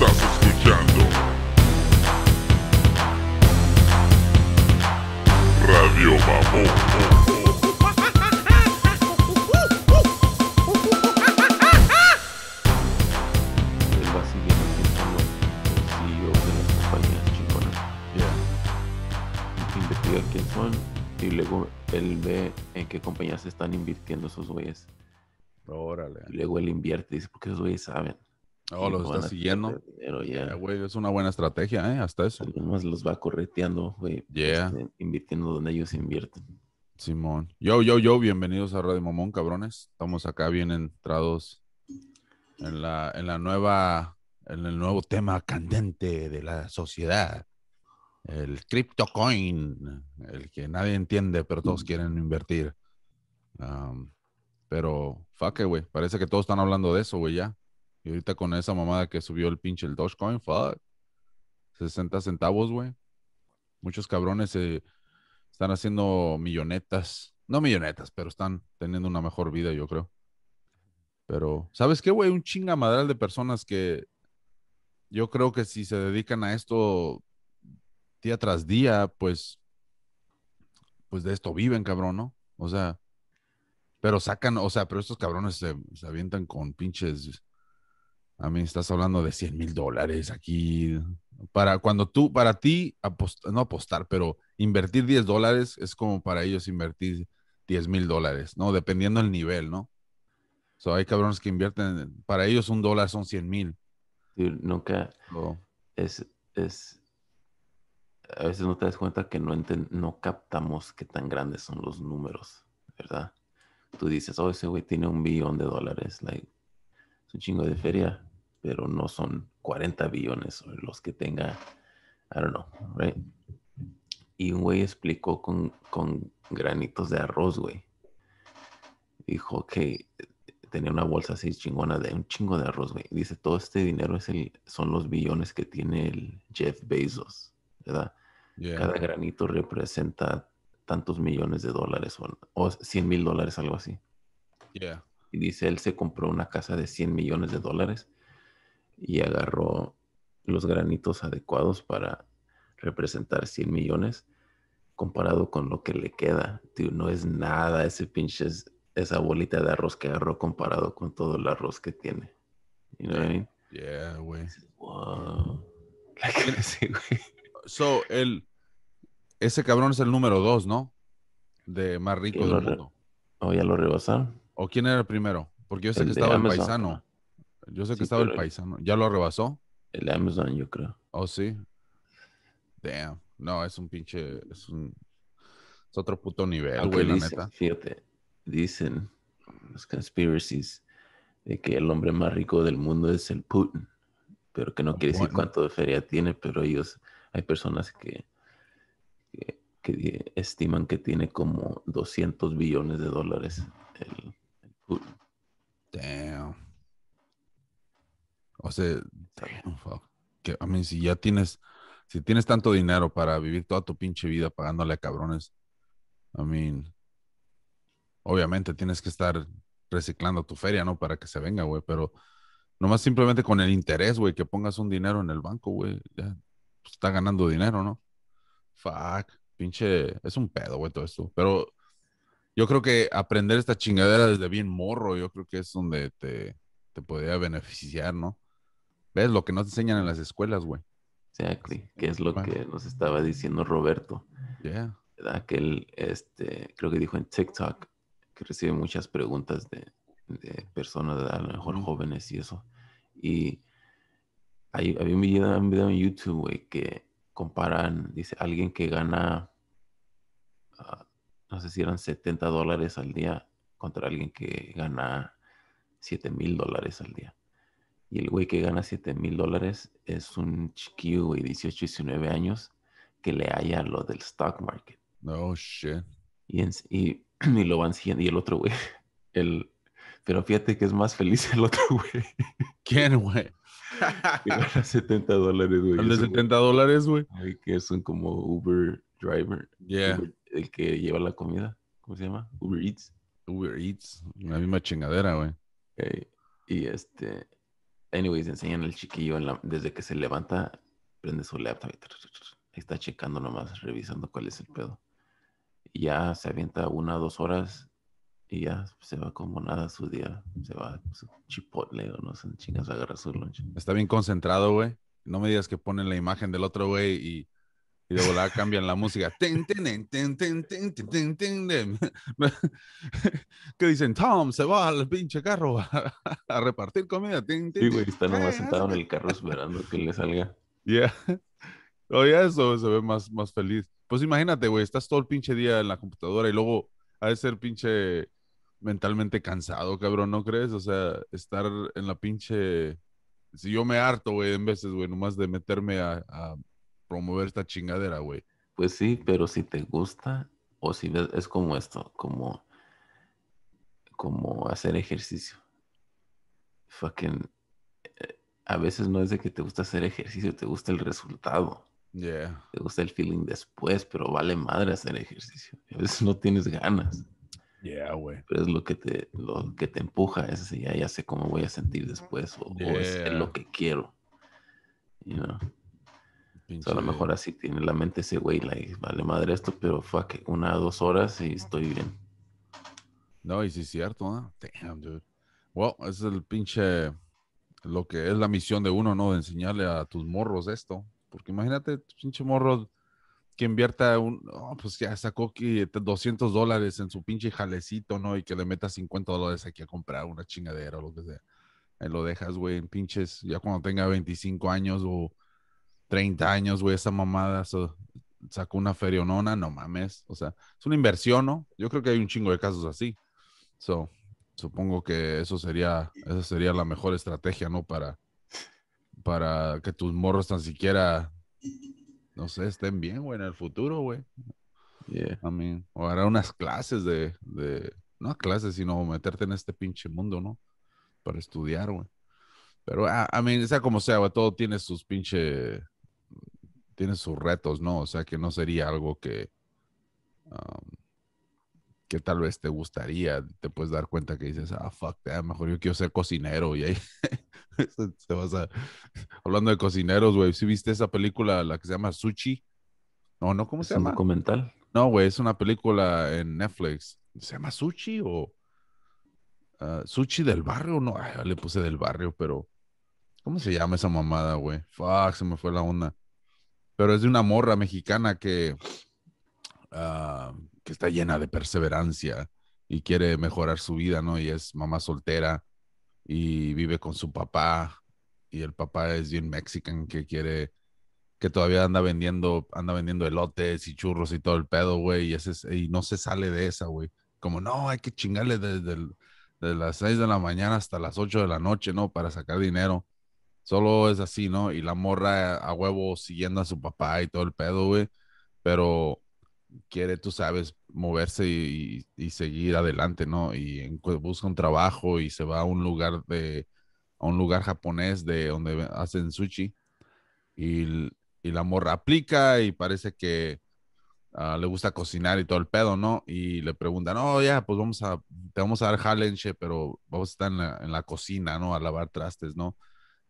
estás escuchando. Radio Mamón. E quién son y luego él ve en qué compañías están invirtiendo esos güeyes. Y luego él invierte y dice, porque esos güeyes saben. Oh, los está siguiendo. es una buena estrategia, ¿eh? Hasta eso. Más los va correteando, güey. Este, invirtiendo donde ellos invierten. Simón. Yo, yo, yo, bienvenidos a Radio Momón, cabrones. Estamos acá bien entrados en la, en la nueva, en el nuevo tema candente de la sociedad. El crypto coin, el que nadie entiende, pero todos quieren invertir. pero, fuck güey. Parece que todos están hablando de eso, güey, ya. Y ahorita con esa mamada que subió el pinche el Dogecoin, fuck. 60 centavos, güey. Muchos cabrones se están haciendo millonetas. No millonetas, pero están teniendo una mejor vida, yo creo. Pero, ¿sabes qué, güey? Un chingamadral de personas que yo creo que si se dedican a esto día tras día, pues, pues de esto viven, cabrón, ¿no? O sea, pero sacan, o sea, pero estos cabrones se, se avientan con pinches a mí estás hablando de 100 mil dólares aquí. Para cuando tú, para ti, no apostar, pero invertir 10 dólares es como para ellos invertir 10 mil dólares, ¿no? Dependiendo el nivel, ¿no? So, hay cabrones que invierten, para ellos un dólar son 100 mil. Nunca. es, es, a veces no te das cuenta que no, no captamos qué tan grandes son los números, ¿verdad? Tú dices, oh, ese güey tiene un billón de dólares, like, es un chingo de feria pero no son 40 billones los que tenga, I don't know, right? Y un güey explicó con, granitos de arroz, güey. Dijo que tenía una bolsa así chingona de un chingo de arroz, güey. Dice, todo este dinero es el, son los billones que tiene el Jeff Bezos, ¿verdad? Cada granito representa tantos millones de dólares o, 100 mil dólares, algo así. Yeah. Y dice, él se compró una casa de 100 millones de dólares y agarró los granitos adecuados para representar 100 millones comparado con lo que le queda. no es nada ese pinche, esa bolita de arroz que agarró comparado con todo el arroz que tiene. You know what güey. Wow. so, el, ese cabrón es el número dos, ¿no? De más rico del mundo. ¿O oh, ya lo rebasaron? ¿O quién era el primero? Porque yo sé que estaba el paisano. Yo sé que estaba el paisano. ¿Ya lo rebasó? El Amazon, yo creo. Oh, sí. Damn. No, es un pinche. Es un. Es otro puto nivel, güey, la neta. Fíjate, dicen los conspiracies de que el hombre más rico del mundo es el Putin, pero que no quiere decir cuánto de feria tiene, pero ellos, hay personas que, que, estiman que tiene como 200 billones de dólares el, el Putin. Damn. O sea, oh, que, a mí, si ya tienes, si tienes tanto dinero para vivir toda tu pinche vida pagándole a cabrones, I mean, obviamente tienes que estar reciclando tu feria, ¿no? Para que se venga, güey, pero nomás simplemente con el interés, güey, que pongas un dinero en el banco, güey, ya pues, está ganando dinero, ¿no? Fuck, pinche, es un pedo, güey, todo esto. Pero yo creo que aprender esta chingadera desde bien morro, yo creo que es donde te, te podría beneficiar, ¿no? ¿Ves? Lo que nos enseñan en las escuelas, güey. Exacto. que es lo que nos estaba diciendo Roberto. que Aquel, este, creo que dijo en TikTok, que recibe muchas preguntas de, personas, a lo mejor jóvenes y eso. Y hay, había un video, en YouTube, güey, que comparan, dice, alguien que gana, ah, no sé si eran 70 dólares al día contra alguien que gana 7 mil dólares al día. Y el güey que gana 7 mil dólares es un chiquillo, de 18, 19 años, que le haya lo del stock market. Oh, shit. Y, lo van siguiendo. Y el otro, güey, el... Pero fíjate que es más feliz el otro, güey. ¿Quién, güey? que gana 70 dólares, güey. de 70 dólares, güey? Que es un como Uber driver. el que lleva la comida. ¿Cómo se llama? Uber Eats. Uber Eats. La misma chingadera, güey. Y este... Anyways, enseñan al chiquillo desde que se levanta, prende su laptop y está checando nomás, revisando cuál es el pedo. Y ya se avienta una o dos horas y ya se va como nada su día. Se va chipotle o no sé, chingas, agarra su lunch. Está bien concentrado, güey. No me digas que ponen la imagen del otro güey y y de verdad cambian la música. que dicen, Tom se va al pinche carro a, repartir comida. Sí, güey, está eh, nomás sentado en el carro esperando que le salga. Ya. Yeah. Oye, eso se ve más, más feliz. Pues imagínate, güey, estás todo el pinche día en la computadora y luego ha de ser pinche mentalmente cansado, cabrón, ¿no crees? O sea, estar en la pinche si yo me harto, güey, en veces, güey, nomás de meterme a, promover esta chingadera, güey. Pues sí, pero si te gusta o si ves, es como esto, como, como hacer ejercicio. Fucking, eh, a veces no es de que te gusta hacer ejercicio, te gusta el resultado. Yeah. Te gusta el feeling después, pero vale madre hacer ejercicio. A veces no tienes ganas. Yeah, güey. Pero es lo que te, lo que te empuja, es decir, ya, sé cómo voy a sentir después, o, es, lo que quiero. You know? a lo mejor así tiene la mente ese güey, like, vale madre esto, pero fuck, una o dos horas y estoy bien. No, y sí es cierto, ¿no? Damn, dude. Well, es el pinche, lo que es la misión de uno, ¿no? De enseñarle a tus morros esto. Porque imagínate, pinche morro que invierta un, pues ya sacó 200 dólares en su pinche jalecito, ¿no? Y que le meta 50 dólares aquí a comprar una chingadera o lo que sea. Ahí lo dejas, güey, en pinches, ya cuando tenga 25 años o 30 años, güey, esa mamada, sacó una ferionona, no mames. O sea, es una inversión, ¿no? Yo creo que hay un chingo de casos así. So, supongo que eso sería, esa sería la mejor estrategia, ¿no? Para, para que tus morros tan siquiera, no sé, estén bien, güey, en el futuro, güey. Yeah. I o hará unas clases de, de, no clases, sino meterte en este pinche mundo, ¿no? Para estudiar, güey. Pero, a ah, I mean, sea como sea, güey, todo tiene sus pinche tiene sus retos, ¿no? O sea, que no sería algo que, que tal vez te gustaría, te puedes dar cuenta que dices, ah, fuck mejor yo quiero ser cocinero, y ahí se vas a... Hablando de cocineros, güey, ¿sí viste esa película, la que se llama Sushi? No, no, ¿cómo se llama? ¿Se documental. No, güey, es una película en Netflix. ¿Se llama Sushi o...? Ah, sushi del barrio, no, le puse del barrio, pero... ¿Cómo se llama esa mamada, güey? Fuck, se me fue la onda pero es de una morra mexicana que, ah, que está llena de perseverancia y quiere mejorar su vida, ¿no? Y es mamá soltera y vive con su papá y el papá es bien mexican que quiere que todavía anda vendiendo anda vendiendo elotes y churros y todo el pedo, güey, y ese y no se sale de esa, güey. Como no, hay que chingarle desde, desde, las 6 de la mañana hasta las 8 de la noche, ¿no? Para sacar dinero. Solo es así, ¿no? Y la morra a huevo siguiendo a su papá y todo el pedo, güey. Pero quiere, tú sabes, moverse y, seguir adelante, ¿no? Y busca un trabajo y se va a un lugar de, a un lugar japonés de donde hacen sushi. Y, y la morra aplica y parece que ah, le gusta cocinar y todo el pedo, ¿no? Y le preguntan, oh, ya, pues vamos a, te vamos a dar jalenche, pero vamos a estar en la cocina, ¿no? A lavar trastes, ¿no?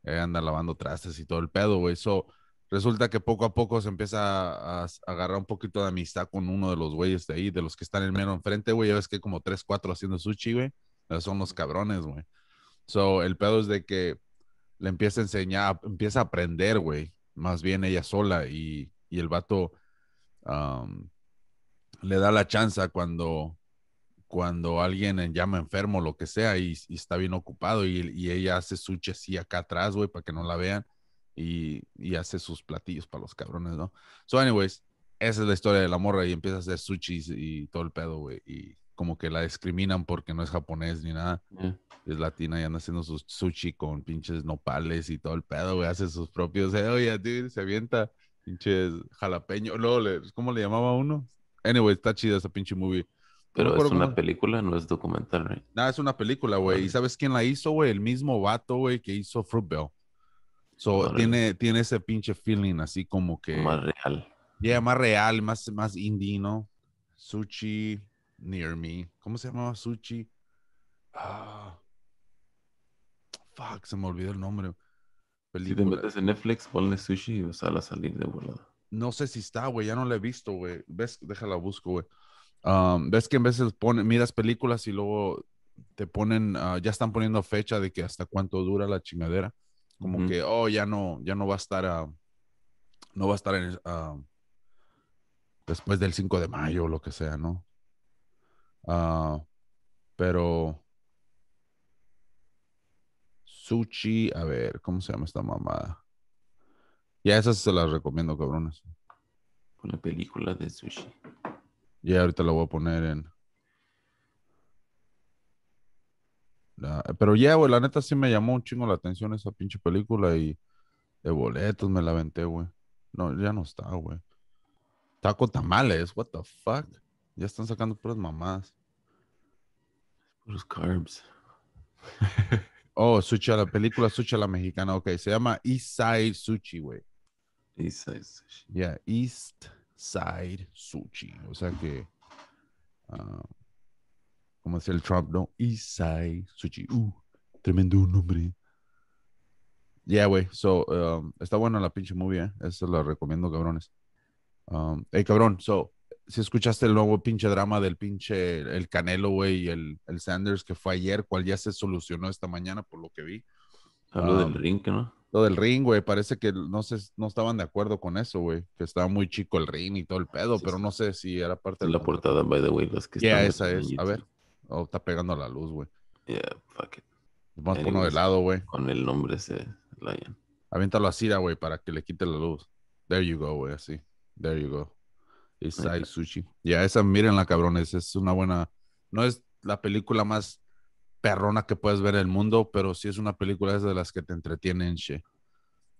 eh, anda lavando trastes y todo el pedo, güey. Eso resulta que poco a poco se empieza a, agarrar un poquito de amistad con uno de los güeyes de ahí, de los que están en mero enfrente, güey. Ya ves que hay como tres, cuatro haciendo sushi, güey. Son los cabrones, güey. So, el pedo es de que le empieza a enseñar, empieza a aprender, güey. Más bien ella sola y, el vato le da la chance cuando cuando alguien eh, llama enfermo, lo que sea, y, está bien ocupado, y, ella hace sushi así acá atrás, güey, para que no la vean, y, hace sus platillos para los cabrones, ¿no? So, anyways, esa es la historia de la morra, y empieza a hacer sushis y todo el pedo, güey, y como que la discriminan porque no es japonés ni nada, es latina y anda haciendo sus sushi con pinches nopales y todo el pedo, güey, hace sus propios, eh, oye, dude, se avienta pinches jalapeño, no, ¿cómo le llamaba uno? Anyways, está chida esa pinche movie pero es una película, no es documental, ¿no? ¿eh? No, es una película, güey. ¿Y sabes quién la hizo, güey? El mismo vato, güey, que hizo Fruitvale. So, tiene, tiene ese pinche feeling así como que... Más real. Yeah, más real, más, más indie, ¿no? Sushi Near Me. ¿Cómo se llamaba Sushi? Ah. Fuck, se me olvidó el nombre. Si te metes en Netflix, ponle Sushi y vas a salir de volada. No sé si está, güey. Ya no la he visto, güey. ¿Ves? Déjala busco, güey ves que en veces miras películas y luego te ponen, ah, ya están poniendo fecha de que hasta cuánto dura la chingadera. Como que, oh, ya no, ya no va a estar, ah, no va a estar ah, después del 5 de mayo o lo que sea, ¿no? pero Sushi, a ver, ¿cómo se llama esta mamada? Ya esas se las recomiendo, cabrones. Una película de sushi ahorita lo voy a poner en. Pero ya, yeah, güey, la neta sí me llamó un chingo la atención esa pinche película y de boletos me la aventé, güey. No, ya no está, güey. Taco tamales, what the fuck. Ya están sacando puras mamás. Puros carbs. oh, sucha la película sucha la mexicana, ok. Se llama East Side Sushi, güey. East Side Sushi. Yeah, East Side Sushi. O sea que, ah, como decía el Trump, ¿no? Isai Sushi. Uh, tremendo nombre. Yeah, güey. So, um, está buena la pinche movie, eh, eso lo la recomiendo, cabrones. Um, hey, cabrón, so, si escuchaste el nuevo pinche drama del pinche el Canelo, güey, y el, el, Sanders que fue ayer, cual ya se solucionó esta mañana por lo que vi. Hablo del um, ring, ¿no? lo del ring, güey, parece que no sé, no estaban de acuerdo con eso, güey, que estaba muy chico el ring y todo el pedo, pero no sé si era parte de la portada, by the way, esa es, a ver, oh, está pegando la luz, güey. Yeah, fuck it. Pues vamos a ponerlo de lado, güey. Con el nombre ese, Lion. Aviéntalo así, güey, para que le quite la luz. There you go, güey, así. There you go. It's okay. Sushi. Ya, yeah, esa, Mirenla, cabrones, es una buena, no es la película más perrona que puedes ver el mundo, pero sí es una película es de las que te entretienen, che.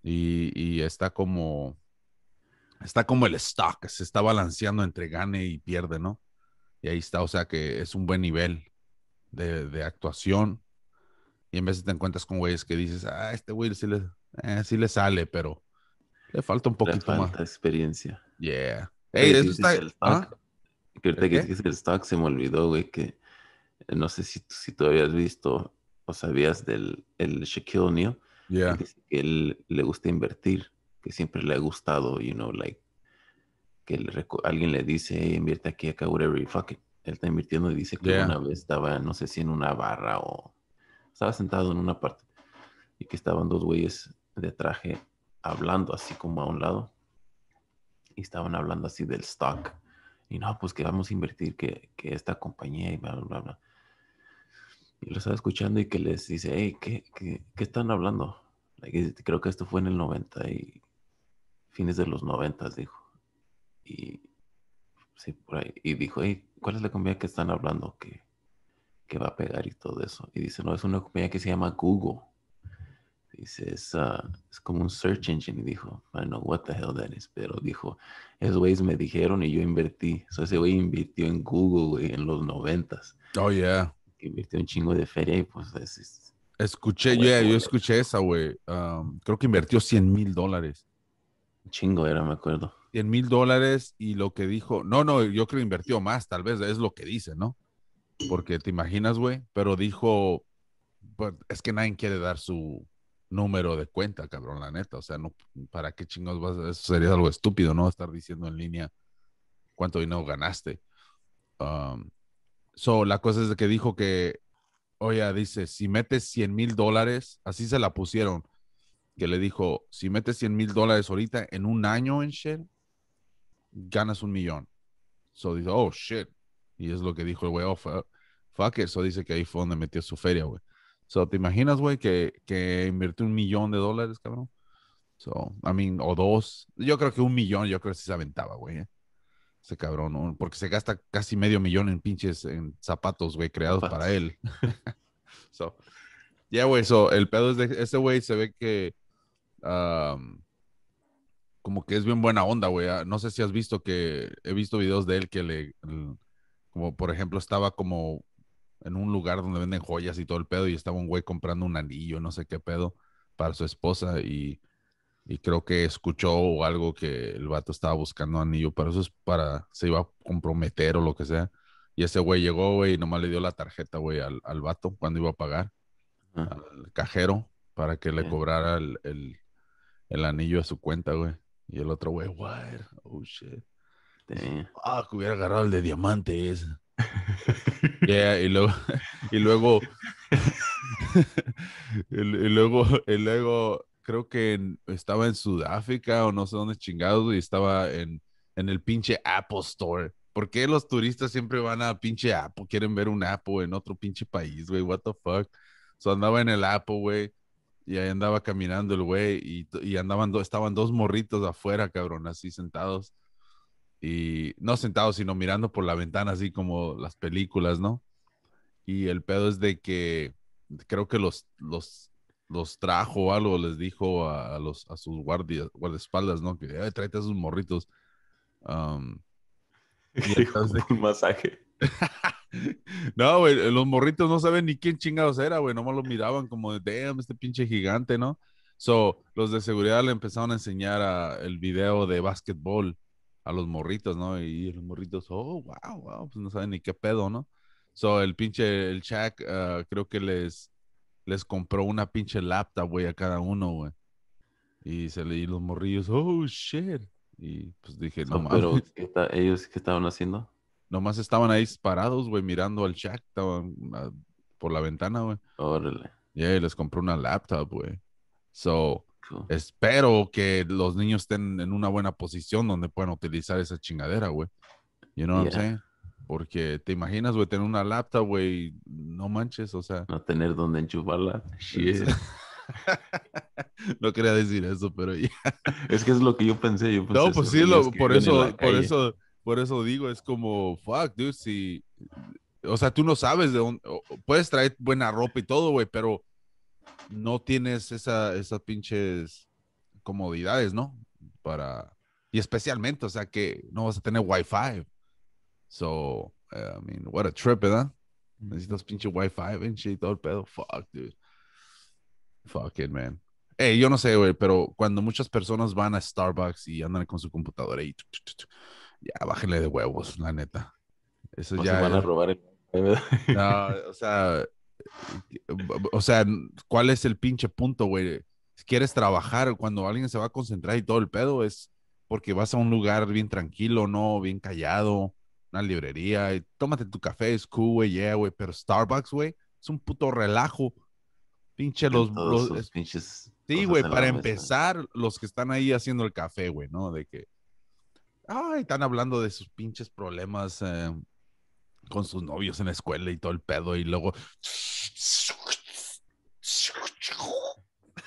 Y, está como, está como el stock, se está balanceando entre gane y pierde, ¿no? Y ahí está, o sea que es un buen nivel de, actuación. Y en veces te encuentras con güeyes que dices, ah, este güey sí le, eh, sale, pero le falta un poquito le falta experiencia. Yeah. Que el stock, se me olvidó, güey, que no sé si, si tú habías visto o sabías del el Shaquille O'Neal, que, él le gusta invertir, que siempre le ha gustado, you know, like, que alguien le dice, invierte aquí, acá, whatever, fucking Él está invirtiendo y dice que una vez estaba, no sé si en una barra o estaba sentado en una parte y que estaban dos güeyes de traje hablando así como a un lado y estaban hablando así del stock y no, pues que vamos a invertir que, que esta compañía y bla, bla, bla y lo estaba escuchando y que les dice, hey, ¿qué, están hablando? creo que esto fue en el 90 y fines de los 90, dijo. Y, sí, por ahí. y dijo, hey, ¿cuál es la comida que están hablando que, va a pegar y todo eso? Y dice, no, es una compañía que se llama Google. Dice, es, ah, es, como un search engine. Y dijo, I don't know what the hell that is. Pero dijo, esos güeyes me dijeron y yo invertí. So ese güey invirtió en Google, güey, en los noventas. Oh, yeah que invirtió un chingo de feria y pues Escuché, yo escuché esa, güey. creo que invirtió 100 mil dólares. Chingo era, me acuerdo. 100 mil dólares y lo que dijo, no, no, yo creo que invirtió más, tal vez, es lo que dice, ¿no? Porque te imaginas, güey, pero dijo, pues, es que nadie quiere dar su número de cuenta, cabrón, la neta, o sea, no, ¿para qué chingos vas a, eso sería algo estúpido, ¿no? Estar diciendo en línea cuánto dinero ganaste. So, la cosa es de que dijo que, oye, dice, si metes 100 mil dólares, así se la pusieron, que le dijo, si metes 100 mil dólares ahorita en un año en shit, ganas un millón. So dice, oh shit. Y es lo que dijo el wey, oh fuck it. So dice que ahí fue donde metió su feria, wey. So te imaginas, wey, que, que invirtió un millón de dólares, cabrón. So, I mean, o dos. Yo creo que un millón, yo creo que sí se aventaba, wey, ese cabrón, porque se gasta casi medio millón en pinches en zapatos, güey, creados para él. ya, güey, el pedo es de ese güey se ve que. como que es bien buena onda, güey. Ah, no sé si has visto que he visto videos de él que le, como por ejemplo, estaba como en un lugar donde venden joyas y todo el pedo y estaba un güey comprando un anillo, no sé qué pedo, para su esposa y y creo que escuchó algo que el vato estaba buscando anillo, pero eso es para, se iba a comprometer o lo que sea. Y ese güey llegó, güey, y nomás le dio la tarjeta, güey, al, al, vato cuando iba a pagar, ah. al cajero, para que le cobrara el, el, anillo a su cuenta, güey. Y el otro, güey, what? Oh, shit. Ah, que hubiera agarrado el de diamantes yeah, y luego, y luego, y luego, y luego creo que estaba en Sudáfrica o no sé dónde chingado y estaba en, en el pinche Apple Store. ¿Por qué los turistas siempre van a pinche Apple? Quieren ver un Apple en otro pinche país, güey. What the fuck? So andaba en el Apple, güey. Y ahí andaba caminando el güey. Y, y, andaban, estaban dos morritos afuera, cabrón, así sentados. Y no sentados, sino mirando por la ventana, así como las películas, ¿no? Y el pedo es de que creo que los, los los trajo o algo, les dijo a, los, a sus guardias, guardaespaldas, ¿no? Que eh, tráete a sus morritos. y un masaje. no, güey, los morritos no saben ni quién chingados era, güey, nomás lo miraban como de, damn, este pinche gigante, ¿no? So, los de seguridad le empezaron a enseñar el video de básquetbol a los morritos, ¿no? Y los morritos, oh, wow, wow, pues no saben ni qué pedo, ¿no? So, el pinche, el Shaq, ah, creo que les, les compró una pinche laptop, güey, a cada uno, güey. Y se leí los morrillos, oh, shit. Y pues dije, no, más. Pero, ¿ellos qué estaban haciendo? Nomás estaban ahí parados, güey, mirando al shack. estaban por la ventana, güey. Órale. Yeah, y les compró una laptop, güey. So, espero que los niños estén en una buena posición donde puedan utilizar esa chingadera, güey. You know what I'm saying? Porque te imaginas, güey, tener una laptop, güey, no manches, o sea. No tener donde enchufarla. Shit. no quería decir eso, pero Es que es lo que yo pensé. no, pues sí, por eso, por eso, por eso digo, es como, fuck, dude, si, o sea, tú no sabes de dónde, puedes traer buena ropa y todo, güey, pero no tienes esa, esas pinches comodidades, ¿no? Para, y especialmente, o sea, que no vas a tener wifi. So, I mean, what a trip, ¿verdad? Mm. Necesitas pinche Wi-Fi, pinche todo el pedo. Fuck, dude. Fuck it, man. Hey, yo no sé, güey, pero cuando muchas personas van a Starbucks y andan con su computadora y ya bájenle de huevos, la neta. Eso ya. van a robar o sea, o sea, ¿cuál es el pinche punto, güey? Si quieres trabajar, cuando alguien se va a concentrar y todo el pedo, es porque vas a un lugar bien tranquilo, ¿no? Bien callado una librería, y tómate tu café, es cool, güey, yeah, güey, pero Starbucks, güey, es un puto relajo. Pinche los, pinches. Sí, güey, para empezar, los que están ahí haciendo el café, güey, ¿no? De que. Ay, están hablando de sus pinches problemas eh, con sus novios en la escuela y todo el pedo, y luego.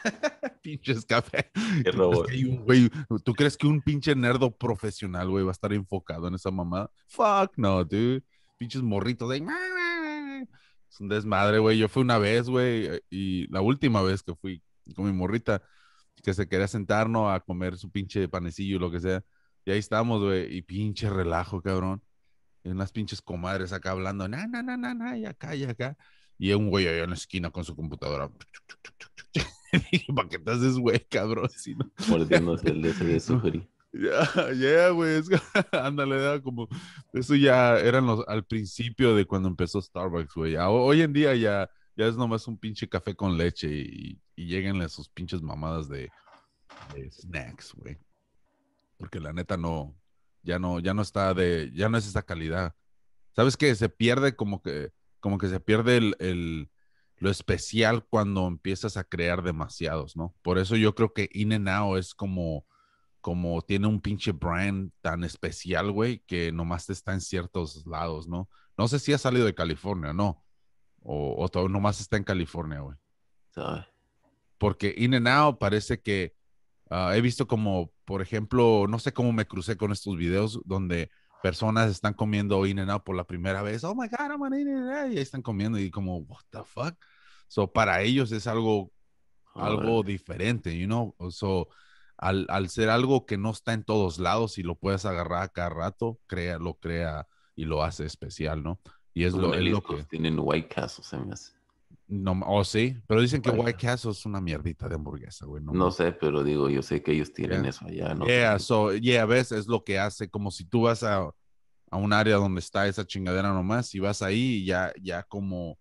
Pinches café. Qué robot. ¿Tú crees que un pinche nerdo profesional, güey, va a estar enfocado en esa mamada? Fuck no, dude. Pinches morritos de. Es un desmadre, güey. Yo fui una vez, güey, y la última vez que fui con mi morrita, que se quería sentarnos a comer su pinche panecillo, y lo que sea. Y ahí estamos, güey, y pinche relajo, cabrón. En unas pinches comadres acá hablando, na, na, na, na, na, y acá, y acá. Y un güey allá en la esquina con su computadora. ¿Para qué te haces, güey, cabrón? Por no. el de sufrir. Ya, güey. Ándale, da como. Eso ya eran los al principio de cuando empezó Starbucks, güey. Hoy en día ya, ya es nomás un pinche café con leche y, y lleguenle a sus pinches mamadas de, de snacks, güey. Porque la neta no. Ya no, ya no está de. Ya no es esa calidad. ¿Sabes qué? Se pierde como que. Como que se pierde el lo especial cuando empiezas a crear demasiados, ¿no? Por eso yo creo que In and es como, como tiene un pinche brand tan especial, güey, que nomás está en ciertos lados, ¿no? No sé si ha salido de California, ¿no? O, todo, nomás está en California, güey. Porque In and parece que ah, he visto como, por ejemplo, no sé cómo me crucé con estos videos donde personas están comiendo in out por la primera vez. Oh my God, I'm an in out. Y ahí están comiendo y como, what the fuck? So, para ellos es algo, algo diferente, you know? So, al, al, ser algo que no está en todos lados y lo puedes agarrar cada rato, crea, lo crea y lo hace especial, ¿no? Y es, lo, lo, que... Tienen White Castle, se me hace. No, o oh, sí, pero dicen que White Castle es una mierdita de hamburguesa, güey. No, sé, pero digo, yo sé que ellos tienen eso allá, ¿no? Yeah, so, yeah, veces es lo que hace, como si tú vas a, un área donde está esa chingadera nomás y vas ahí ya, ya como,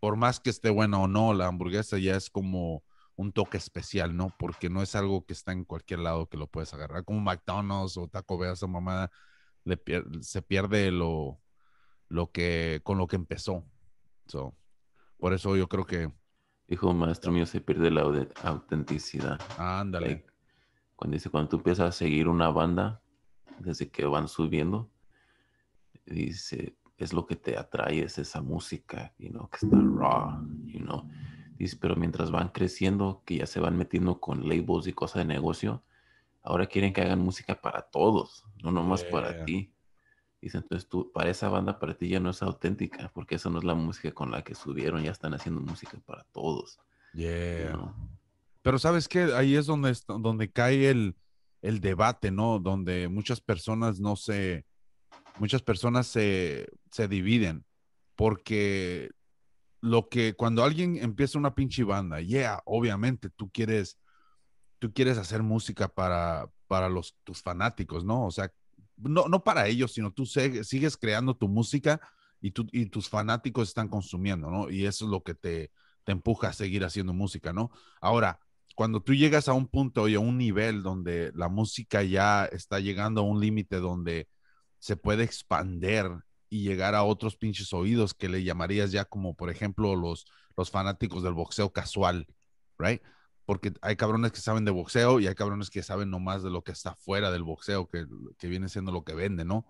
por más que esté buena o no, la hamburguesa ya es como un toque especial, ¿no? Porque no es algo que está en cualquier lado que lo puedes agarrar, como McDonald's o Taco Bell, esa mamada, le se pierde lo, lo que, con lo que empezó. So. Por eso yo creo que... dijo maestro mío, se pierde la autenticidad. Ándale. cuando dice, cuando tú empiezas a seguir una banda, desde que van subiendo, dice, es lo que te atrae, es esa música, que está raw, you Dice, pero mientras van creciendo, que ya se van metiendo con labels y cosas de negocio, ahora quieren que hagan música para todos, no nomás para ti. Dice, entonces tú, para esa banda, para ti ya no es auténtica, porque esa no es la música con la que subieron, ya están haciendo música para todos. Yeah. Pero sabes que ahí es donde, donde cae el, debate, ¿no? Donde muchas personas no se, muchas personas se, dividen, porque lo que cuando alguien empieza una pinche banda, yeah, obviamente tú quieres, tú quieres hacer música para, para los, tus fanáticos, ¿no? O sea, no, no para ellos, sino tú sigues creando tu música y, y tus fanáticos están consumiendo, ¿no? Y eso es lo que te, empuja a seguir haciendo música, ¿no? Ahora, cuando tú llegas a un punto y a un nivel donde la música ya está llegando a un límite donde se puede expander y llegar a otros pinches oídos que le llamarías ya como, por ejemplo, los, los fanáticos del boxeo casual, ¿right? porque hay cabrones que saben de boxeo y hay cabrones que saben nomás de lo que está fuera del boxeo, que, que viene siendo lo que vende, ¿no?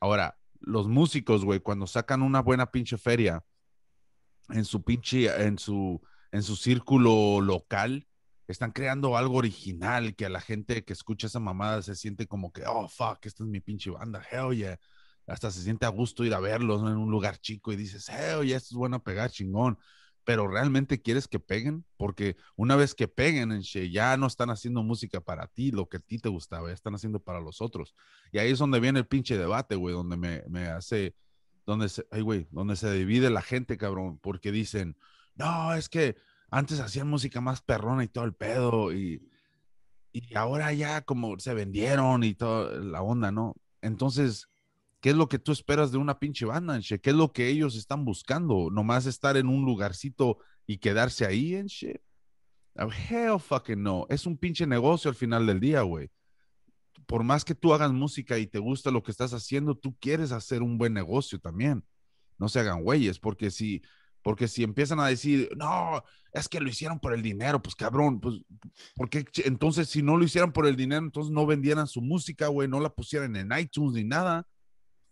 Ahora, los músicos, güey, cuando sacan una buena pinche feria en su pinche, en su, en su círculo local, están creando algo original que a la gente que escucha esa mamada se siente como que, oh, fuck, esta es mi pinche banda, hell yeah. Hasta se siente a gusto ir a verlos en un lugar chico y dices, hell yeah, esto es bueno pegar chingón pero realmente quieres que peguen, porque una vez que peguen en ya no están haciendo música para ti, lo que a ti te gustaba, ya están haciendo para los otros. Y ahí es donde viene el pinche debate, güey, donde me, me, hace, donde se, ay, güey, donde se divide la gente, cabrón, porque dicen, no, es que antes hacían música más perrona y todo el pedo, y, y ahora ya como se vendieron y toda la onda, ¿no? Entonces, ¿Qué es lo que tú esperas de una pinche banda, Enche? ¿Qué es lo que ellos están buscando? ¿Nomás estar en un lugarcito y quedarse ahí, Enche? Ah, hell fucking no. Es un pinche negocio al final del día, güey. Por más que tú hagas música y te gusta lo que estás haciendo, tú quieres hacer un buen negocio también. No se hagan güeyes, porque si, porque si empiezan a decir, no, es que lo hicieron por el dinero, pues cabrón, pues, porque entonces si no lo hicieran por el dinero, entonces no vendieran su música, güey, no la pusieran en iTunes ni nada.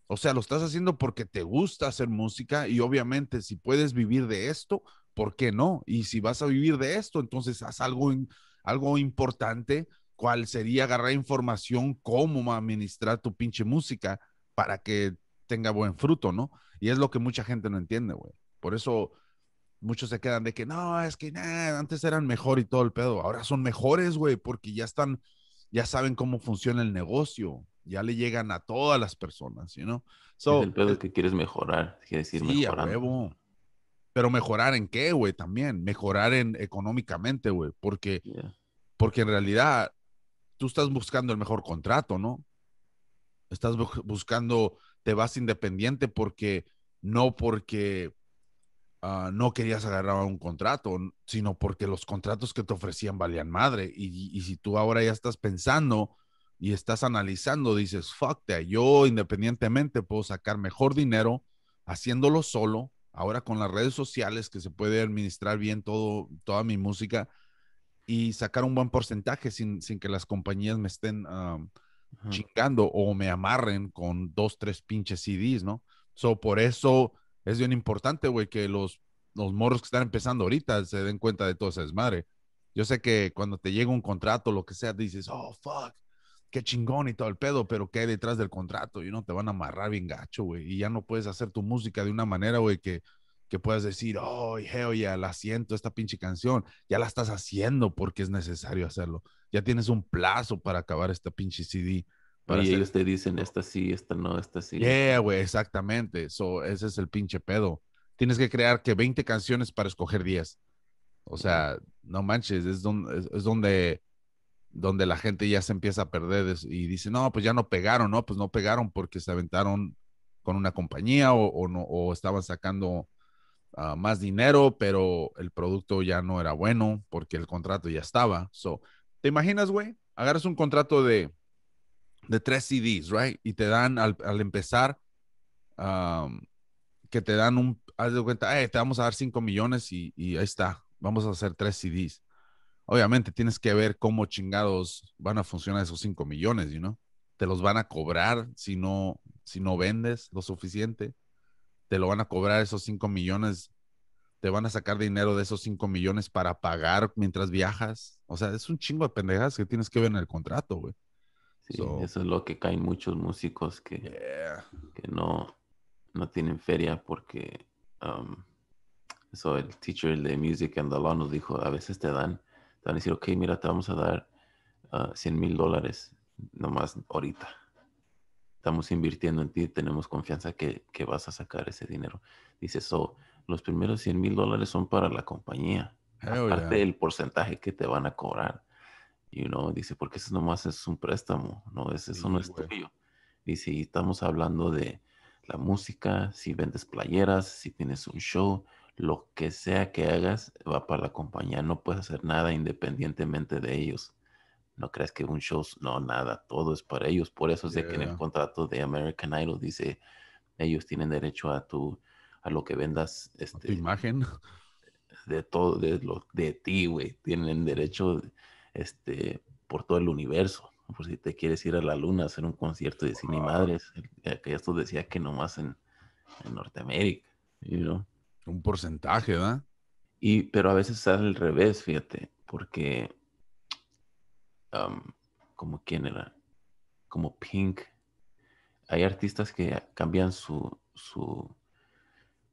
O sea, lo estás haciendo porque te gusta hacer música y obviamente si puedes vivir de esto, ¿por qué no? Y si vas a vivir de esto, entonces haz algo, algo importante, cuál sería agarrar información, cómo administrar tu pinche música para que tenga buen fruto, ¿no? Y es lo que mucha gente no entiende, güey. Por eso muchos se quedan de que no, es que antes eran mejor y todo el pedo, ahora son mejores, güey, porque ya están, ya saben cómo funciona el negocio, ya le llegan a todas las personas, ¿no? know? el eh que quieres mejorar, quiere decir sí, Pero mejorar en qué, güey, también. Mejorar en económicamente, güey. Porque, porque en realidad tú estás buscando el mejor contrato, ¿no? Estás buscando, te vas independiente porque, no porque ah, no querías agarrar un contrato, sino porque los contratos que te ofrecían valían madre. Y, y si tú ahora ya estás pensando y estás analizando, dices, fuck yo independientemente puedo sacar mejor dinero haciéndolo solo, ahora con las redes sociales que se puede administrar bien todo, toda mi música y sacar un buen porcentaje sin, sin que las compañías me estén ah, chingando o me amarren con dos, tres pinches CDs, ¿no? So, por eso es bien importante, güey, que los, los morros que están empezando ahorita se den cuenta de todo ese desmadre. Yo sé que cuando te llega un contrato, lo que sea, dices, oh, fuck, qué chingón y todo el pedo, pero qué hay detrás del contrato, y uno no te van a amarrar bien gacho, güey, y ya no puedes hacer tu música de una manera, güey, que, que puedas decir, oh, yo ya la siento, esta pinche canción, ya la estás haciendo porque es necesario hacerlo, ya tienes un plazo para acabar esta pinche CD. Para y ellos te este dicen, esta sí, esta no, esta sí. Yeah, güey, exactamente, so, ese es el pinche pedo. Tienes que crear que 20 canciones para escoger 10. O sea, no manches, es donde, es donde donde la gente ya se empieza a perder y dice, no, pues ya no pegaron, no, pues no pegaron porque se aventaron con una compañía o, no, o estaban sacando ah, más dinero, pero el producto ya no era bueno porque el contrato ya estaba. So, ¿te imaginas, güey? Agarras un contrato de, tres CDs, right? Y te dan al, empezar, que te dan un, haz de cuenta, te vamos a dar cinco millones y, y ahí está, vamos a hacer tres CDs Obviamente tienes que ver cómo chingados van a funcionar esos 5 millones, ¿no? Te los van a cobrar si no, si no vendes lo suficiente. Te lo van a cobrar esos 5 millones. Te van a sacar dinero de esos 5 millones para pagar mientras viajas. O sea, es un chingo de pendejadas que tienes que ver en el contrato, güey. Sí, eso es lo que caen muchos músicos que, no, no tienen feria porque eso um, el teacher de Music and the Law nos dijo, a veces te dan te van decir, ok, mira, te vamos a dar 100 ah, mil dólares nomás ahorita. Estamos invirtiendo en ti, tenemos confianza que, que vas a sacar ese dinero. Dice, so, los primeros 100 mil dólares son para la compañía. Oh, aparte del porcentaje que te van a cobrar. Y you know, dice, porque eso nomás es un préstamo, no es eso no es tuyo. Dice, y estamos hablando de la música, si vendes playeras, si tienes un show, lo que sea que hagas va para la compañía, no puedes hacer nada independientemente de ellos. No creas que un show, no, nada, todo es para ellos. Por eso es de que en el contrato de American Idol dice, ellos tienen derecho a tu, a lo que vendas. Este, imagen. De todo, de, lo, de ti, güey. Tienen derecho, este, por todo el universo por si te quieres ir a la luna a hacer un concierto de cine madres. Eh, que esto decía que nomás en, en Norteamérica, you un porcentaje, ¿verdad? Y, pero a veces sale al revés, fíjate, porque um, como quién era, como Pink, hay artistas que cambian su, su,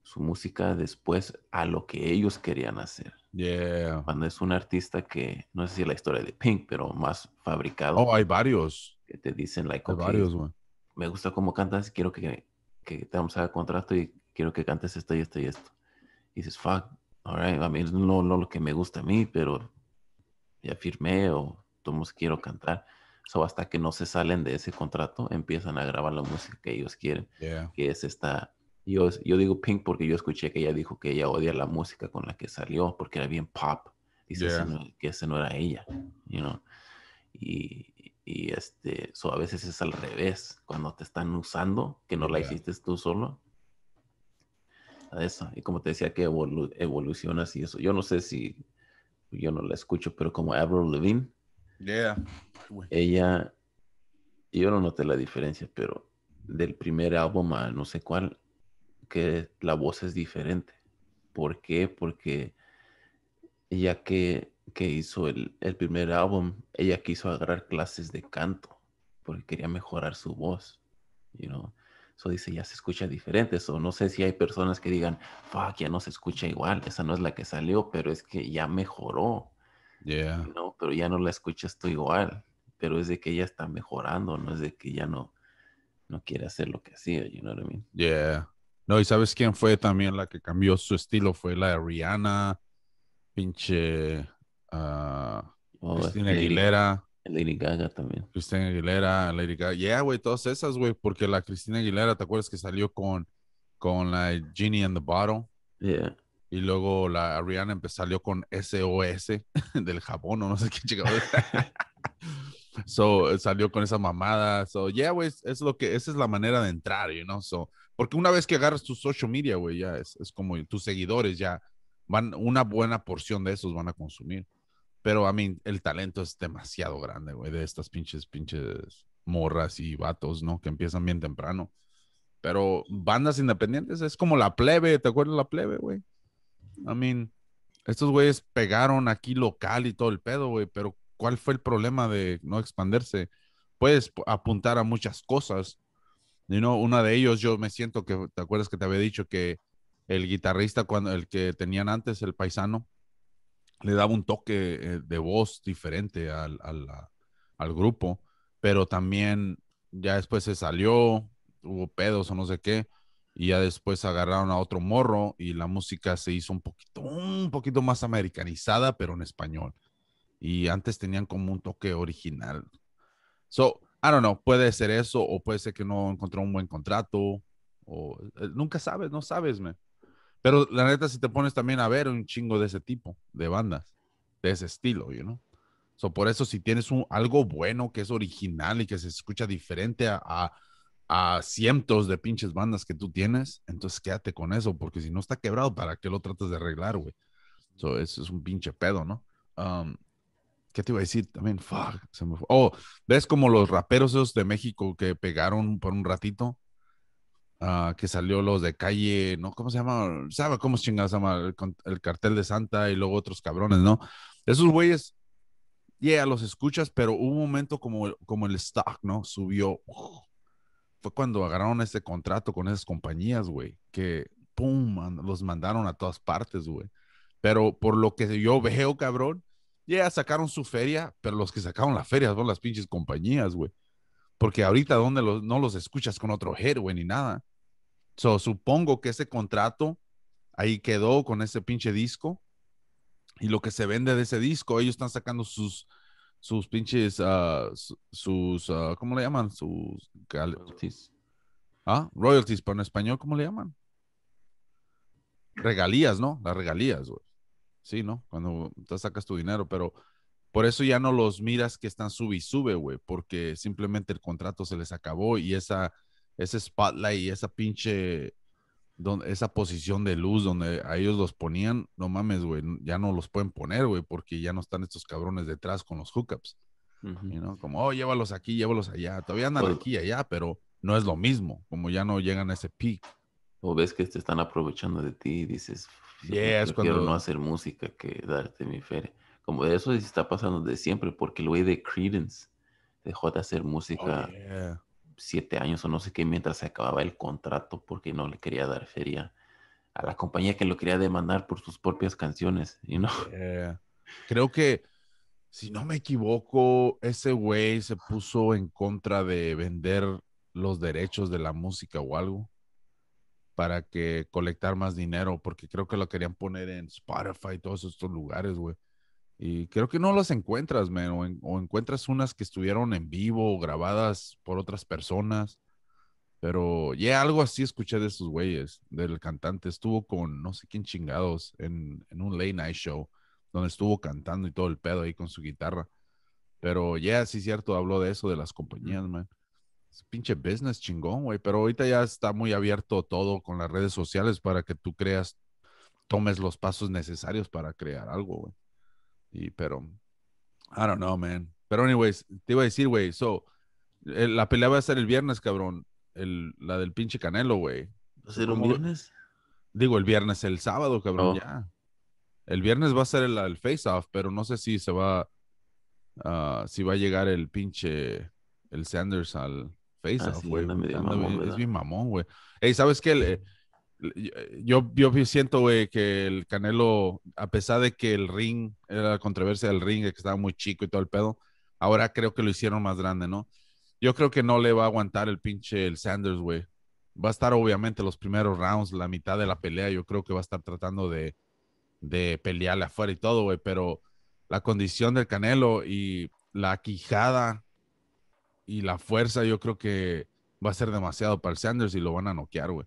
su música después a lo que ellos querían hacer. Yeah. Cuando es un artista que, no sé si la historia de Pink, pero más fabricado. Oh, hay varios. Que te dicen, like, hay varios, güey. me gusta cómo cantas, quiero que, que te vamos a dar contrato y quiero que cantes esto y esto y esto. Y dices, fuck, alright, a mí no, no lo que me gusta a mí, pero ya firmé o todos quiero cantar. So, hasta que no se salen de ese contrato, empiezan a grabar la música que ellos quieren, que es esta... Yo, yo digo Pink porque yo escuché que ella dijo que ella odia la música con la que salió porque era bien pop. Dice que ese no era ella, you know? Y, y este, so a veces es al revés, cuando te están usando, que no la hiciste tú solo, esa. Y como te decía, que evoluciona evolucionas y eso. Yo no sé si, yo no la escucho, pero como Avril Levine. Ella, yo no noté la diferencia, pero del primer álbum a no sé cuál, que la voz es diferente. ¿Por qué? Porque ya que, hizo el, el primer álbum, ella quiso agarrar clases de canto porque quería mejorar su voz, you know. Eso dice, ya se escucha diferente. O no sé si hay personas que digan, fuck, ya no se escucha igual, esa no es la que salió, pero es que ya mejoró. Yeah. No, pero ya no la escuchas tú igual. Pero es de que ya está mejorando, no es de que ya no, no quiere hacer lo que hacía, you know what I mean? Yeah. No, y sabes quién fue también la que cambió su estilo, fue la de Rihanna, pinche uh, Aguilera. Lady Gaga también. Cristina Aguilera, Lady Gaga. Yeah, güey, todas esas, güey, porque la Cristina Aguilera, ¿te acuerdas que salió con, con la Genie and the Bottle? Yeah. Y luego la Rihanna salió con SOS del jabón o no sé qué chingado. so, salió con esa mamada. So, yeah, güey, es lo que, esa es la manera de entrar, you know? So, porque una vez que agarras tus social media, güey, ya es, es como tus seguidores ya van, una buena porción de esos van a consumir. Pero, a mí, el talento es demasiado grande, güey, de estas pinches, pinches morras y vatos, ¿no? Que empiezan bien temprano. Pero bandas independientes es como la plebe, ¿te acuerdas la plebe, güey? I mean, estos güeyes pegaron aquí local y todo el pedo, güey, pero ¿cuál fue el problema de no expandirse? Puedes apuntar a muchas cosas. y know, una de ellos, yo me siento que, ¿te acuerdas que te había dicho que el guitarrista, cuando el que tenían antes, el paisano, le daba un toque eh, de voz diferente al, grupo, pero también ya después se salió, hubo pedos o no sé qué, y ya después agarraron a otro morro y la música se hizo un poquito, un poquito más americanizada, pero en español. Y antes tenían como un toque original. So, I don't know, puede ser eso o puede ser que no encontró un buen contrato o eh, nunca sabes, no sabes, man. Pero la neta, si te pones también a ver un chingo de ese tipo de bandas, de ese estilo, you know? So, por eso, si tienes algo bueno que es original y que se escucha diferente a, cientos de pinches bandas que tú tienes, entonces quédate con eso, porque si no está quebrado, ¿para qué lo tratas de arreglar, güey? So, eso es un pinche pedo, ¿no? Um, ¿Qué te iba a decir también? Oh, ¿ves como los raperos esos de México que pegaron por un ratito? Ah, que salió los de calle, ¿no? ¿Cómo se llama? ¿Sabes cómo chingados se llama? El, cartel de Santa y luego otros cabrones, ¿no? Esos güeyes, ya los escuchas, pero hubo un momento como, como el stock, ¿no? Subió. ¡oh! Fue cuando agarraron este contrato con esas compañías, güey, que, ¡pum!, los mandaron a todas partes, güey. Pero por lo que yo veo, cabrón, ya sacaron su feria, pero los que sacaron la feria son las pinches compañías, güey. Porque ahorita dónde los, no los escuchas con otro head, güey, ni nada So, supongo que ese contrato ahí quedó con ese pinche disco y lo que se vende de ese disco, ellos están sacando sus, sus pinches, ah, sus, ah, ¿cómo le llaman? Sus royalties. Ah, royalties, pero en español, ¿cómo le llaman? Regalías, ¿no? Las regalías, güey. Sí, ¿no? Cuando te sacas tu dinero, pero por eso ya no los miras que están sube y sube, güey, porque simplemente el contrato se les acabó y esa ese spotlight y esa pinche esa posición de luz donde a ellos los ponían, no mames, güey, ya no los pueden poner, güey, porque ya no están estos cabrones detrás con los hookups. ¿no? Como, oh, llévalos aquí, llévalos allá. Todavía andan pues aquí y allá, pero no es lo mismo, como ya no llegan a ese peak. O ves que te están aprovechando de ti y dices, yeah, es cuando... no hacer música que darte mi feria. Como eso está pasando de siempre, porque el güey de Credence dejó de hacer música. Oh, siete años o no sé qué mientras se acababa el contrato porque no le quería dar feria a la compañía que lo quería demandar por sus propias canciones. y no eh, creo que, si no me equivoco, ese güey se puso en contra de vender los derechos de la música o algo para que colectar más dinero, porque creo que lo querían poner en Spotify y todos estos lugares, güey. Y creo que no las encuentras, man, o, encuentras unas que estuvieron en vivo, grabadas por otras personas. Pero ya algo así escuché de esos güeyes, del cantante. Estuvo con no sé quién chingados en, un late night show, donde estuvo cantando y todo el pedo ahí con su guitarra. Pero ya, yeah, sí, cierto, habló de eso, de las compañías, man. Es pinche business chingón, güey. Pero ahorita ya está muy abierto todo con las redes sociales para que tú creas, tomes los pasos necesarios para crear algo, güey. Y, pero, I don't know, man. Pero, anyways, te iba a decir, güey, so, la pelea va a ser el viernes, cabrón. El, la del pinche Canelo, güey. ¿Va a ser un viernes? Digo, el viernes, el sábado, cabrón, oh. ya. El viernes va a ser el, face-off, pero no sé si se va, uh, si va a llegar el pinche, el Sanders al face-off, güey. es mi mamón, güey. Ey, ¿sabes qué? Eh, yo, yo siento, güey, que el Canelo, a pesar de que el ring, era la controversia del ring, que estaba muy chico y todo el pedo, ahora creo que lo hicieron más grande, ¿no? Yo creo que no le va a aguantar el pinche el Sanders, güey. Va a estar obviamente los primeros rounds, la mitad de la pelea, yo creo que va a estar tratando de, de pelearle afuera y todo, güey, pero la condición del Canelo y la quijada y la fuerza, yo creo que va a ser demasiado para el Sanders y lo van a noquear, güey.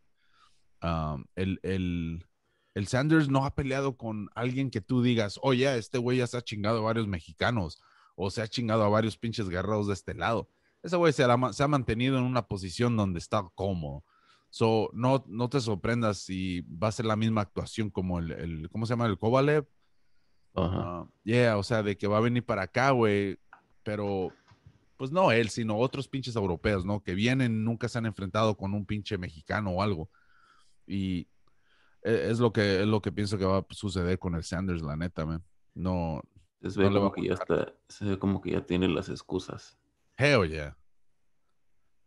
Um, el, el, el, Sanders no ha peleado con alguien que tú digas, oye, este güey ya se ha chingado a varios mexicanos o se ha chingado a varios pinches garrados de este lado. Ese güey se, ha mantenido en una posición donde está cómodo. So, no, no te sorprendas si va a ser la misma actuación como el, ¿cómo se llama? El Kovalev. Ah, yeah, o sea, de que va a venir para acá, güey, pero pues no él, sino otros pinches europeos, ¿no? Que vienen, nunca se han enfrentado con un pinche mexicano o algo. Y e, es lo que es lo que pienso que va a suceder con el Sanders, la neta, man. No. Se ve, como, que ya está, se ve como que ya tiene las excusas. Hell yeah.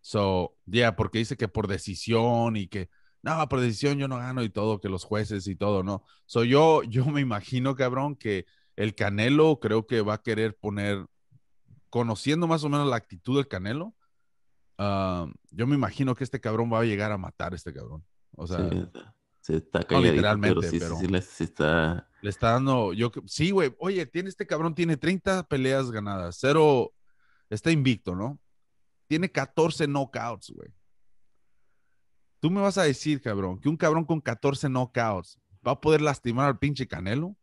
So, yeah, porque dice que por decisión y que, no, por decisión yo no gano y todo, que los jueces y todo, no. So, yo, yo me imagino, cabrón, que el Canelo creo que va a querer poner, conociendo más o menos la actitud del Canelo, ah, yo me imagino que este cabrón va a llegar a matar a este cabrón. O sea. se está pero sí, Le está dando. Yo, sí, güey. Oye, tiene este cabrón, tiene 30 peleas ganadas. Cero. Está invicto, ¿no? Tiene 14 knockouts, güey. Tú me vas a decir, cabrón, que un cabrón con 14 knockouts va a poder lastimar al pinche Canelo.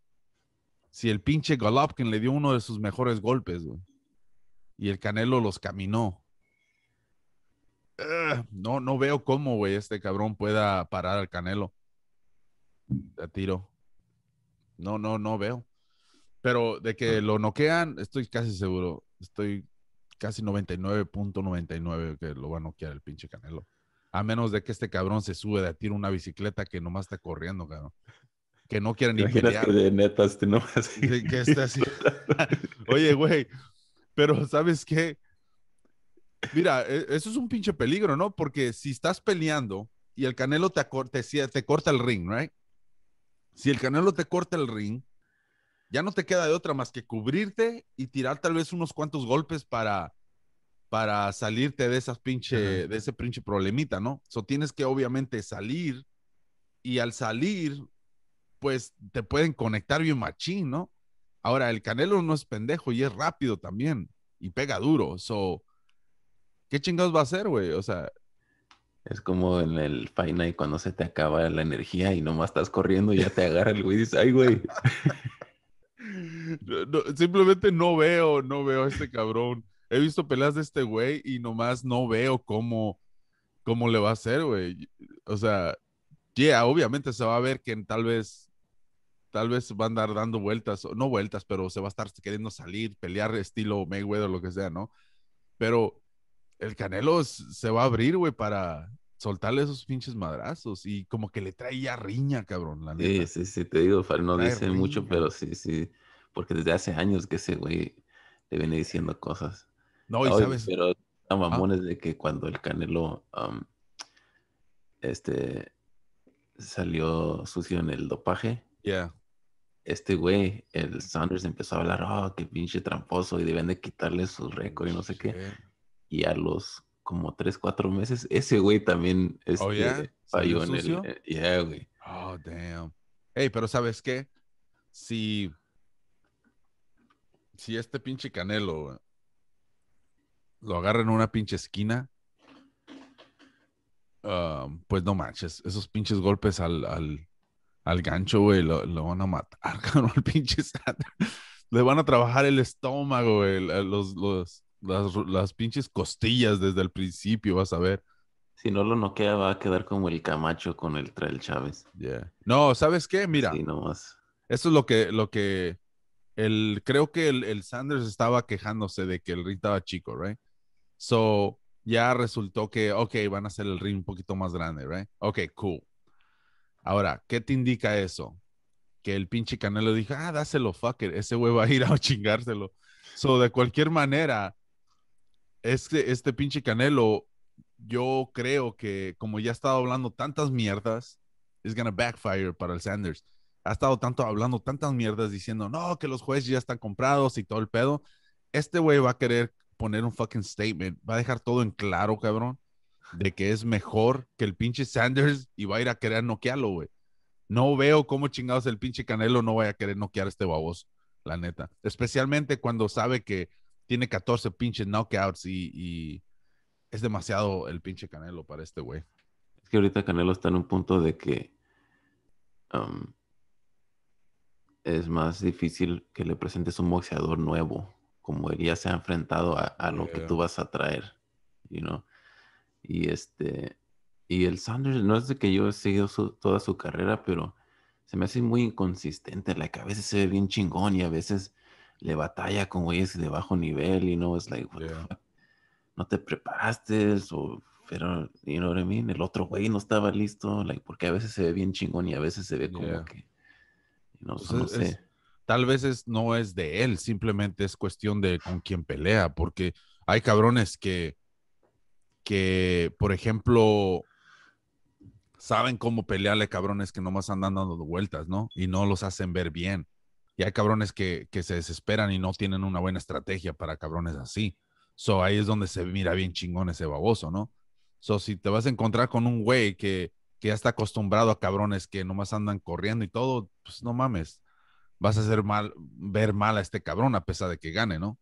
Si el pinche Golovkin le dio uno de sus mejores golpes, güey. Y el Canelo los caminó. Eh, no, no veo cómo, güey, este cabrón pueda parar al Canelo. A tiro. No, no, no veo. Pero de que lo noquean, estoy casi seguro. Estoy casi 99.99 que lo va a noquear el pinche Canelo. A menos de que este cabrón se sube de a tiro una bicicleta que nomás está corriendo, cabrón. Que no quieren ni pelear. Este que de netas, nomás... que así. Oye, güey, pero ¿sabes qué? Mira, e, eso es un pinche peligro, ¿no? Porque si estás peleando y el Canelo te, te, corta el ring, ¿right? Si el Canelo te corta el ring, ya no te queda de otra más que cubrirte y tirar tal vez unos cuantos golpes para, para salirte de, esas pinche, de ese pinche problemita, ¿no? So tienes que obviamente salir y al salir, pues te pueden conectar bien machín, ¿no? Ahora, el Canelo no es pendejo y es rápido también y pega duro. So, ¿qué chingados va a hacer, güey? O sea. Es como en el Final cuando se te acaba la energía y nomás estás corriendo y ya te agarra el güey y dices, ay, güey. simplemente no veo, no veo a este cabrón. He visto peleas de este güey y nomás no veo cómo, cómo le va a hacer, güey. O sea, yeah, obviamente se va a ver que tal vez tal vez va a andar dando vueltas, no vueltas, pero se va a estar queriendo salir, pelear estilo Mayweather o lo que sea, ¿no? Pero el Canelo se va a abrir, güey, para soltarle esos pinches madrazos y como que le traía riña, cabrón, Sí, sí, sí, te digo, no dice mucho, pero sí, sí, porque desde hace años que ese güey le viene diciendo cosas. No, y sabes... Pero la mamón de que cuando el Canelo, este, salió sucio en el dopaje. ya Este güey, el Sanders empezó a hablar, oh, qué pinche tramposo y deben de quitarle su récord y no sé qué y a los como tres, cuatro meses, ese güey también oh, yeah? Este, falló en eh, Yeah, güey. Oh, damn. Hey, pero ¿sabes qué? Si... Si este pinche Canelo lo agarra en una pinche esquina, ah, pues no manches, esos pinches golpes al, al, gancho, güey, lo, van a matar, cabrón, al pinche Le van a trabajar el estómago, güey, los, las, pinches costillas desde el principio, vas a ver. Si no lo noquea, va a quedar como el Camacho con el Trail Chávez. Yeah. No, ¿sabes qué? Mira. Sí, nomás. Eso es lo que, lo que el, creo que el, Sanders estaba quejándose de que el ring estaba chico, right? So, ya resultó que, ok, van a hacer el ring un poquito más grande, right? Ok, cool. Ahora, ¿qué te indica eso? Que el pinche Canelo dijo, ah, dáselo, fucker. Ese güey va a ir a chingárselo. So, de cualquier manera, este, este pinche Canelo, yo creo que como ya ha estado hablando tantas mierdas, es gonna backfire para el Sanders. Ha estado tanto hablando tantas mierdas diciendo, no, que los jueces ya están comprados y todo el pedo. Este güey va a querer poner un fucking statement, va a dejar todo en claro, cabrón, de que es mejor que el pinche Sanders y va a ir a querer noquearlo, güey. No veo cómo chingados el pinche Canelo no vaya a querer noquear a este baboso, la neta. Especialmente cuando sabe que tiene 14 pinches knockouts y, es demasiado el pinche Canelo para este güey. Es que ahorita Canelo está en un punto de que um, es más difícil que le presentes un boxeador nuevo, como él ya se ha enfrentado a, lo que tú vas a traer, you Y este, y el Sanders, no es de que yo he seguido toda su carrera, pero se me hace muy inconsistente, que a veces se ve bien chingón y a veces le batalla con güeyes de bajo nivel, y no es like, no te preparaste, pero, you know what I mean? El otro güey no estaba listo, porque a veces se ve bien chingón y a veces se ve como que, pues, no sé. tal vez no es de él, simplemente es cuestión de con quién pelea, porque hay cabrones que, que, por ejemplo, saben cómo pelearle cabrones que nomás andan dando vueltas, ¿no? Y no los hacen ver bien. Y hay cabrones que, se desesperan y no tienen una buena estrategia para cabrones así. So ahí es donde se mira bien chingón ese baboso, ¿no? So si te vas a encontrar con un güey que, ya está acostumbrado a cabrones que nomás andan corriendo y todo, pues no mames. Vas a hacer mal, ver mal a este cabrón a pesar de que gane, ¿no?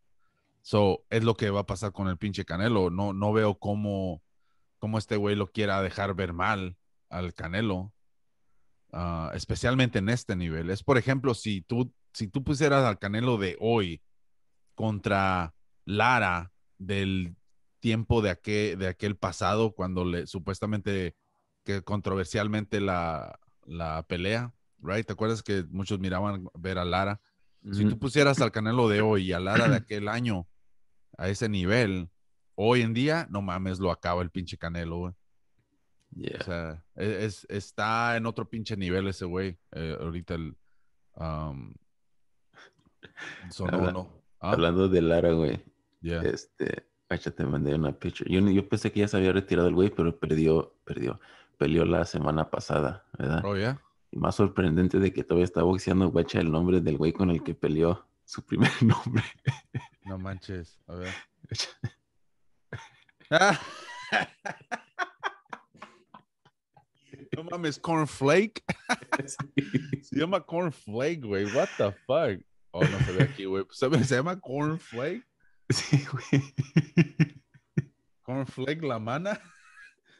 So, es lo que va a pasar con el pinche Canelo. No, no veo cómo, cómo este güey lo quiera dejar ver mal al Canelo, ah, especialmente en este nivel. Es, por ejemplo, si tú si tú pusieras al Canelo de hoy contra Lara del tiempo de aquel, de aquel pasado, cuando le supuestamente que controversialmente la, pelea, right? ¿Te acuerdas que muchos miraban ver a Lara? Si tú pusieras al Canelo de hoy y a Lara de aquel año a ese nivel, hoy en día, no mames, lo acaba el pinche Canelo, güey. O sea, e, es, está en otro pinche nivel ese güey. Eh, ahorita el, um, Ah. Hablando de Lara, güey. Este, te mandé una picture. Yo, pensé que ya se había retirado el güey, pero perdió, perdió. Peleó la semana pasada, ¿verdad? Oh, y más sorprendente de que todavía está boxeando, el nombre del güey con el que peleó su primer nombre. No manches, a ver. No mames, cornflake. Se llama cornflake, güey. What the fuck? Oh, no se ve aquí, güey. ¿Se, se llama Cornflake. Sí, güey. Cornflake la mana.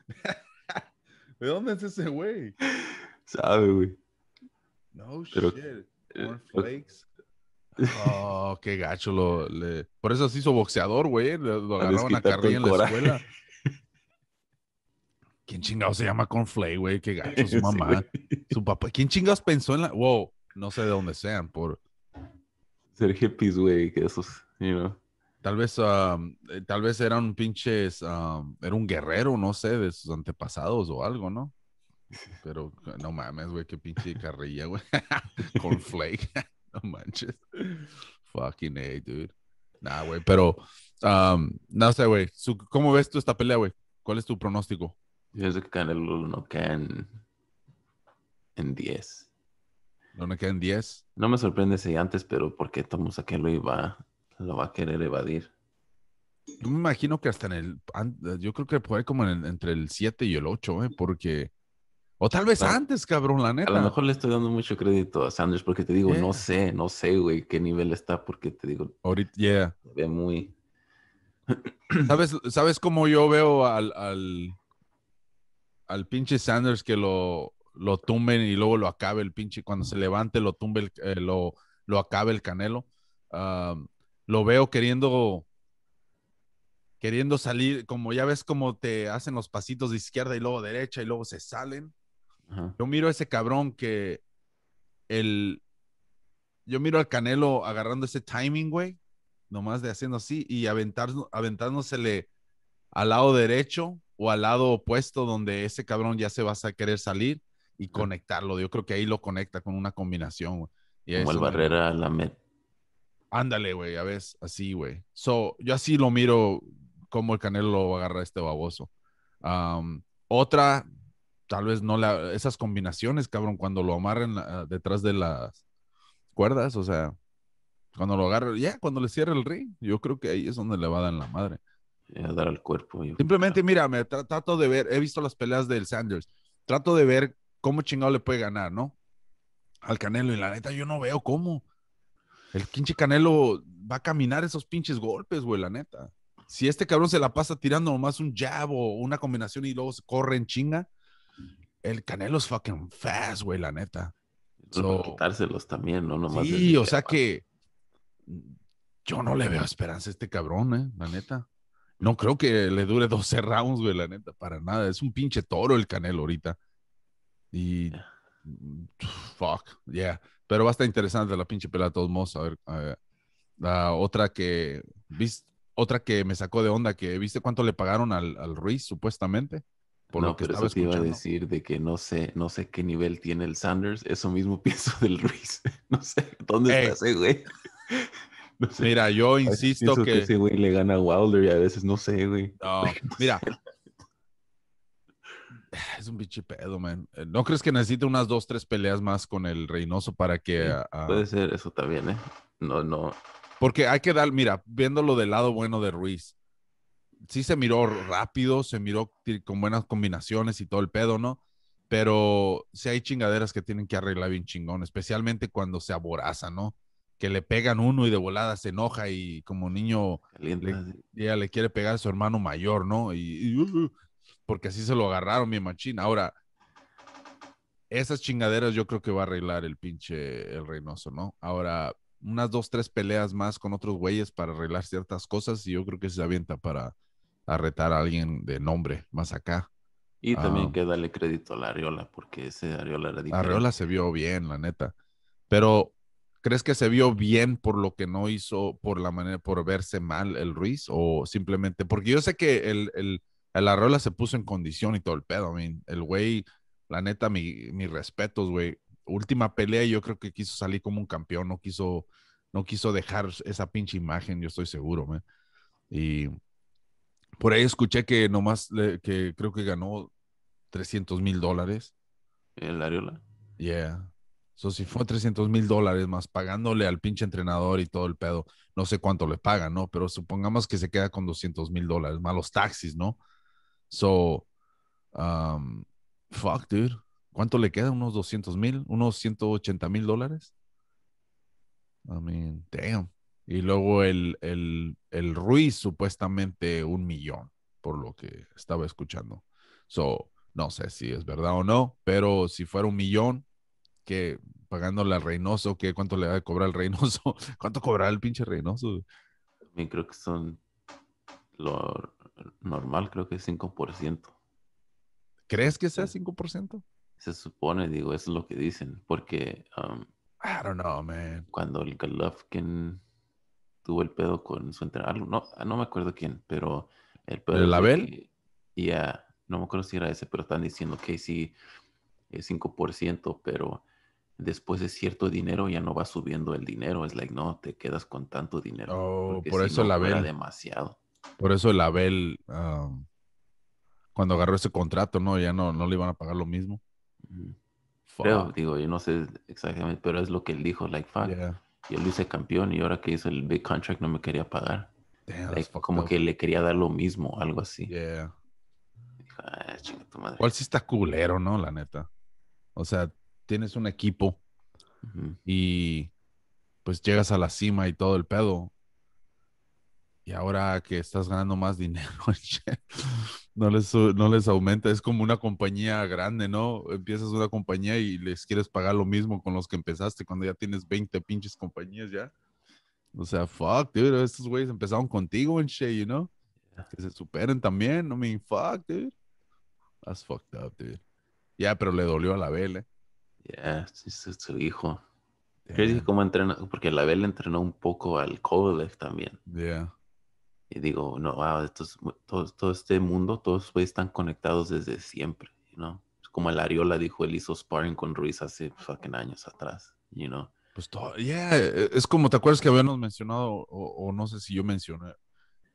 ¿De dónde es ese güey? Sabe, güey. No shit. shit. Eh, Cornflakes. Oh, qué gacho. Lo, Por eso se hizo boxeador, güey. Lo, agarró una a carrilla en la escuela. ¿Quién chingados se llama Cornflake, güey? Qué gacho su mamá. su papá. ¿Quién chingados pensó en la. Wow, no sé de dónde sean. Por ser hippies, güey, que esos, you know. Tal vez, eh, tal vez era un pinches, era un guerrero, no sé, de sus antepasados o algo, ¿no? Pero no mames, güey, qué pinche carrilla, güey. Con flake, no manches. Fucking A, dude. Nah, güey, pero, no sé, güey. ¿Cómo ves tú esta pelea, güey? ¿Cuál es tu pronóstico? Yo sé que Canelo no cae en, en ¿No me quedan 10? No me sorprende si antes, pero porque qué Tomus lo iba, lo va a querer evadir? Yo me imagino que hasta en el. Yo creo que puede como entre el 7 y el 8, ¿eh? Porque. O tal vez antes, cabrón, la neta. A lo mejor le estoy dando mucho crédito a Sanders porque te digo, no eh. sé, no sé, güey, qué nivel está, porque te digo. Ahorita, yeah. Ve muy. ¿Sabes, ¿Sabes cómo yo veo al, al, al pinche Sanders que lo lo tumben y luego lo acabe el pinche, cuando se levante lo tumbe, el, eh, lo, lo acabe el Canelo. lo veo queriendo queriendo salir, como ya ves como te hacen los pasitos de izquierda y luego derecha y luego se salen. Yo miro a ese cabrón que el... Yo miro al Canelo agarrando ese timing, güey, nomás de haciendo así y aventar, aventándosele al lado derecho o al lado opuesto donde ese cabrón ya se va a querer salir y conectarlo. Yo creo que ahí lo conecta con una combinación. Como el Barrera a la Ándale, güey, a ves, así, güey. yo así lo miro como el Canelo lo agarra a este baboso. otra, tal vez no la, esas combinaciones, cabrón, cuando lo amarren ah, detrás de las cuerdas, o sea, cuando lo agarra, ya, cuando le cierra el ring, yo creo que ahí es donde le va a dar la madre. A dar al cuerpo. Simplemente, mira, me trato de ver, he visto las peleas del Sanders, trato de ver ¿cómo chingado le puede ganar, no? Al Canelo, y la neta, yo no veo cómo. El pinche Canelo va a caminar esos pinches golpes, güey, la neta. Si este cabrón se la pasa tirando nomás un jab o una combinación y luego se corre en chinga, el Canelo es fucking fast, güey, la neta. So, quitárselos también, ¿no? sí, o sea que yo no le veo esperanza a este cabrón, ¿eh? La neta. No creo que le dure 12 rounds, güey, la neta, para nada. Es un pinche toro el Canelo ahorita. Y. Fuck, yeah. Pero va a estar interesante la pinche pelota de todos modos. A ver, eh, La otra que. ¿viste? Otra que me sacó de onda, que viste cuánto le pagaron al, al Ruiz, supuestamente. Por no, lo que pero estaba eso te iba a decir de que no sé, no sé qué nivel tiene el Sanders. Eso mismo pienso del Ruiz. No sé dónde está ese eh, güey. Mira, yo insisto que... ese güey le gana a Wilder y a veces no sé, güey. No, mira, es un pinche pedo, man. Eh, ¿No crees que necesita unas dos, tres peleas más con el Reynoso para que... puede ser eso también, ¿eh? No, no. Porque hay que dar, mira, viéndolo del lado bueno de Ruiz, sí se miró rápido, se miró con buenas combinaciones y todo el pedo, ¿no? Pero sí hay chingaderas que tienen que arreglar bien chingón, especialmente cuando se aboraza, ¿no? Que le pegan uno y de volada se enoja y como niño, le, le quiere pegar a su hermano mayor, ¿no? Y, uh, uh, porque así se lo agarraron mi machina Ahora, esas chingaderas yo creo que va a arreglar el pinche el Reynoso, ¿no? Ahora, unas dos, tres peleas más con otros güeyes para arreglar ciertas cosas y yo creo que se avienta para arretar a alguien de nombre más acá. Y también ah. que darle crédito a la Ariola, porque ese Ariola era diferente. Ariola se vio bien, la neta. Pero, ¿crees que se vio bien por lo que no hizo, por la manera, por verse mal el Ruiz? O simplemente, porque yo sé que el el rola se puso en condición y todo el pedo. el güey, la neta, mis respetos, güey. Última pelea, yo creo que quiso salir como un campeón, no quiso, no quiso dejar esa pinche imagen, yo estoy seguro, Y por ahí escuché que nomás, que creo que ganó 300 mil dólares. ¿El Ariola? Yeah. Eso sí fue 300 mil dólares más pagándole al pinche entrenador y todo el pedo. No sé cuánto le pagan, ¿no? Pero supongamos que se queda con 200 mil dólares, más los taxis, ¿no? So, um, fuck, dude. ¿Cuánto le queda? ¿Unos 200 mil? ¿Unos 180 mil dólares? I mean, damn. Y luego el, Ruiz, supuestamente un millón, por lo que estaba escuchando. So, no sé si es verdad o no, pero si fuera un millón, que pagándole al Reynoso, ¿qué? ¿cuánto le va a cobrar el Reynoso? ¿Cuánto cobrará el pinche Reynoso? Creo que son los normal creo que es 5%. ¿Crees que sea 5%? Se supone, digo, eso es lo que dicen, porque... Um, I don't know, man. Cuando el Golovkin tuvo el pedo con su entrenador, no, no me acuerdo quién, pero el pedo... ¿El Abel? Ya, no me acuerdo si era ese, pero están diciendo que sí es 5%, pero después de cierto dinero ya no va subiendo el dinero. Es like, no, te quedas con tanto dinero. Oh, por eso no, la demasiado. Por eso el Abel, cuando agarró ese contrato, ¿no? Ya no, no le iban a pagar lo mismo. Creo, digo, yo no sé exactamente, pero es lo que él dijo, like, fuck. Yo lo hice campeón y ahora que hizo el big contract no me quería pagar. como que le quería dar lo mismo, algo así. Yeah. Ah, ¿Cuál si está culero, no? La neta. O sea, tienes un equipo y pues llegas a la cima y todo el pedo y ahora que estás ganando más dinero, no les, no les aumenta. Es como una compañía grande, ¿no? Empiezas una compañía y les quieres pagar lo mismo con los que empezaste cuando ya tienes 20 pinches compañías ya. O sea, fuck, dude, estos güeyes empezaron contigo en shit, you know? Que se superen también, I mean, fuck, dude. That's fucked up, dude. Ya, pero le dolió a la belle ¿eh? Yeah, es su hijo. que cómo entrenó, porque la belle entrenó un poco al Kovalev también. Yeah. Y digo, no, wow, ah, todo, todo, este mundo, todos están conectados desde siempre, ¿no? Como el Ariola dijo, él hizo sparring con Ruiz hace fucking años atrás, you know? Pues todo, yeah, e-, es como, ¿te acuerdas que habíamos mencionado, o, no sé si yo mencioné,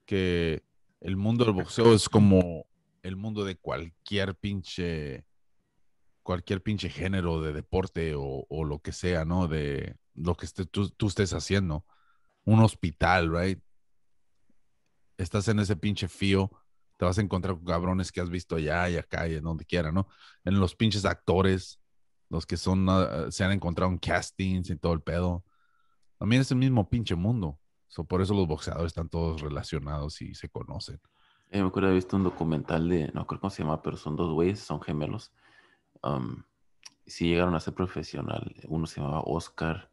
que el mundo del boxeo es como el mundo de cualquier pinche cualquier pinche género de deporte o, lo que sea, ¿no? De lo que esté, tú, tú, estés haciendo. Un hospital, right? estás en ese pinche fío, te vas a encontrar con cabrones que has visto allá y acá y en donde quiera, ¿no? En los pinches actores, los que son, ah, se han encontrado en castings y todo el pedo. También es el mismo pinche mundo. So, por eso los boxeadores están todos relacionados y se conocen. Eh, me acuerdo haber visto un documental de, no creo cómo se llama, pero son dos güeyes, son gemelos. Um, si llegaron a ser profesional. Uno se llamaba Oscar.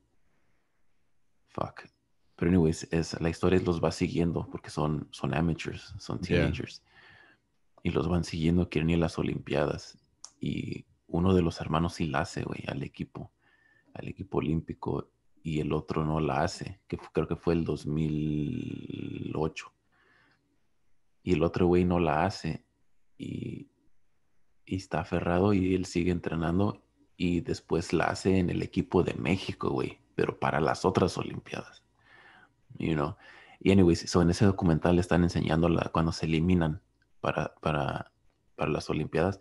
Fuck. Pero anyways, es, la historia los va siguiendo porque son, son amateurs, son teenagers. Y los van siguiendo, quieren ir a las Olimpiadas. Y uno de los hermanos sí la hace, güey, al equipo, al equipo olímpico. Y el otro no la hace, que creo que fue el 2008. Y el otro güey no la hace. Y, y está aferrado y él sigue entrenando. Y después la hace en el equipo de México, güey. Pero para las otras Olimpiadas you know. Y anyways, en ese documental le están enseñando la, cuando se eliminan para, para, para las Olimpiadas.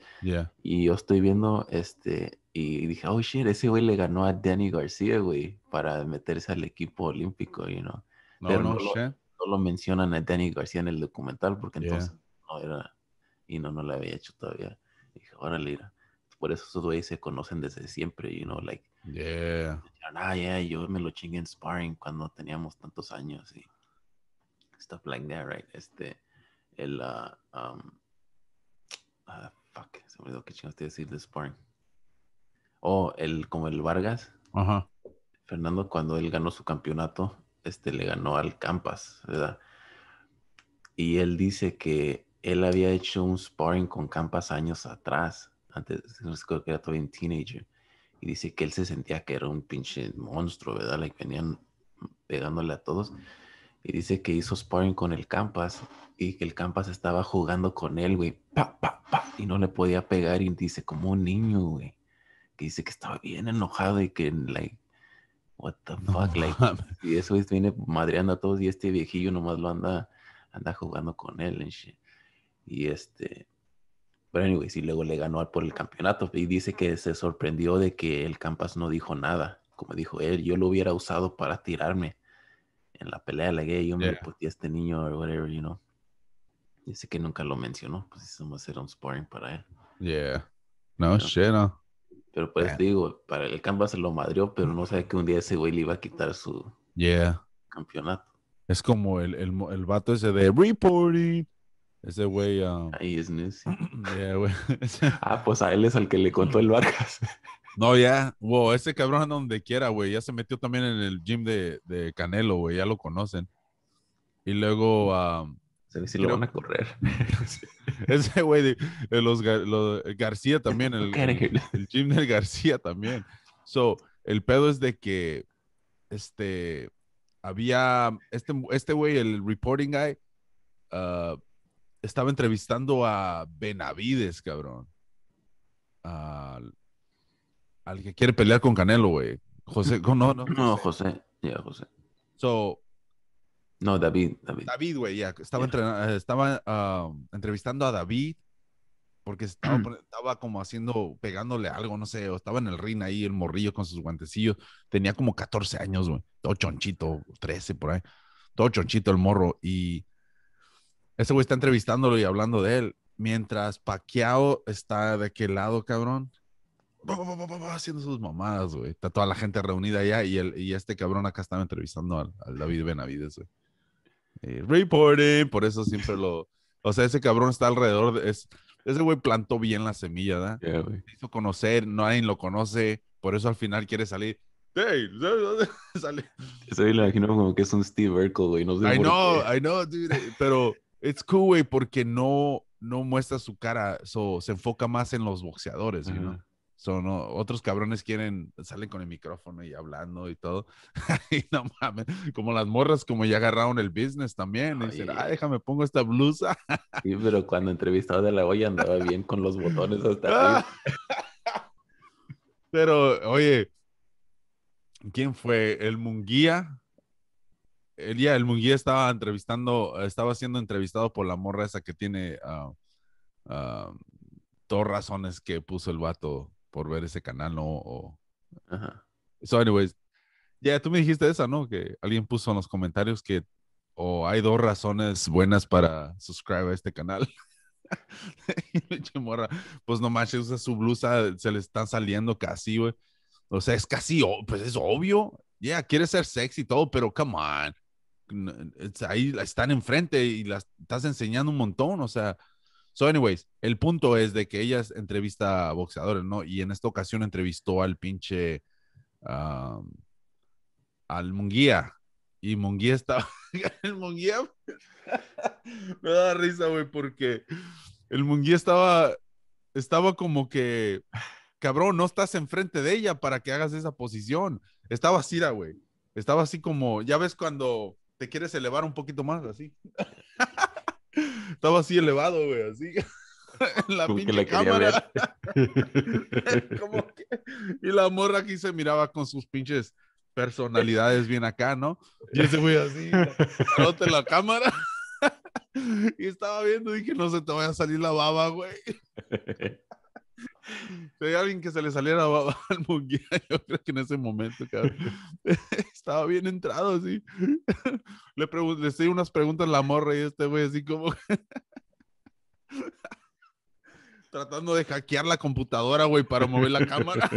Y yo estoy viendo este y dije, oh shit, ese güey le ganó a Danny García, güey, para meterse al equipo olímpico, you know. No, Pero no, Lo, mencionan a Danny García en el documental porque entonces no era, y no, no lo había hecho todavía. Y dije, órale, por eso esos güeyes se conocen desde siempre, you know, like Yeah. ah, yeah, yo me lo chingué en sparring cuando teníamos tantos años y stuff like that, right? Este, el, uh, um, ah, fuck, se me olvidó qué chingados te decir de sparring. Oh, el, como el Vargas. Ajá. Fernando, cuando él ganó su campeonato, este, le ganó al Campas, ¿verdad? Y él dice que él había hecho un sparring con Campas años atrás, antes, que era todavía un teenager dice que él se sentía que era un pinche monstruo, ¿verdad? Like venían pegándole a todos. Y dice que hizo sparring con el Campas y que el Campas estaba jugando con él, güey. Pa, y no le podía pegar. Y dice, como un niño, güey. Que dice que estaba bien enojado y que, like, what the fuck, like. Y eso viene madreando a todos y este viejillo nomás lo anda, anda jugando con él Y este, pero anyways, y luego le ganó por el campeonato. Y dice que se sorprendió de que el Campas no dijo nada. Como dijo él, yo lo hubiera usado para tirarme en la pelea. Le dije, yo me yeah. a pues, este niño o whatever, you know. Dice que nunca lo mencionó. Pues eso va a ser un sparring para él. Yeah. No, Pero pues digo, para el canvas se lo madrió, pero no sabe que un día ese güey le iba a quitar su yeah. campeonato. Es como el, el, el vato ese de reporting. Ese güey. ahí es ah, pues a él es al que le contó el Vargas. No, ya, wow, ese cabrón anda donde quiera, güey. Ya se metió también en el gym de, Canelo, güey. Ya lo conocen. Y luego. Ah, se ve si lo van a correr. ese güey de, los, García también. El, gym del García también. So, el pedo es de que. Este. Había. Este, este güey, el reporting guy. Ah, estaba entrevistando a Benavides, cabrón. Al, que quiere pelear con Canelo, güey. José, mm. no, no. No, José, ya, José. No, David, David. David, güey, ya. Estaba, eh, estaba um, entrevistando a David porque mm. estaba, como haciendo, pegándole algo, no sé, o estaba en el ring ahí, el morrillo con sus guantecillos. Tenía como 14 años, güey. Todo chonchito, 13 por ahí. Todo chonchito el morro. Y ese güey está entrevistándolo y hablando de él. Mientras Paquiao está de aquel lado, cabrón. Haciendo sus mamadas, güey. Está toda la gente reunida allá y, el, y este cabrón acá estaba entrevistando al, David Benavides, güey. Eh, reporting, por eso siempre lo. O sea, ese cabrón está alrededor Es, ese güey plantó bien la semilla, ¿verdad? Hizo Se hizo conocer, nadie lo conoce, por eso al final quiere salir. Hey, sale. güey lo imagino como que es un Steve Urkel, güey. No sé I know, I know, dude. Pero es cool, güey, porque no, no muestra su cara, se enfoca más en los boxeadores, otros cabrones quieren, salen con el micrófono y hablando y todo. y no como las morras, como ya agarraron el business también. dicen, ah, déjame pongo esta blusa. sí, pero cuando entrevistado de la olla andaba bien con los botones hasta pero, oye, ¿quién fue? ¿El Munguía? el día el Munguía estaba entrevistando, estaba siendo entrevistado por la morra esa que tiene ah, ah, dos razones que puso el vato por ver ese canal, ¿no? O... Ajá. So, anyways, ya tú me dijiste esa, ¿no? Que alguien puso en los comentarios que o hay dos razones buenas para suscribir a este canal. y morra, pues no manches, usa su blusa, se le están saliendo casi, güey. O sea, es casi, pues es obvio. Ya, quiere ser sexy y todo, pero come on ahí están enfrente y las estás enseñando un montón, o sea. So, anyways, el punto es de que ella entrevista a boxeadores, ¿no? Y en esta ocasión entrevistó al pinche. al Munguía. Y Munguía estaba. el Munguía. me da risa, güey, porque el Munguía estaba. Estaba como que. Cabrón, no estás enfrente de ella para que hagas esa posición. Estaba así, güey. Estaba así como. Ya ves cuando te quieres elevar un poquito más, así. Estaba así elevado, güey, así. en la pinche cámara. Y la morra aquí se miraba con sus pinches personalidades bien acá, ¿no? Y ese güey así, rote la cámara. y estaba viendo dije, no se te vaya a salir la baba, güey hay alguien que se le saliera al monguía, yo creo que en ese momento, Estaba bien entrado, Le, le hice unas preguntas a la morra y este güey así como... Tratando de hackear la computadora, güey, para mover la cámara.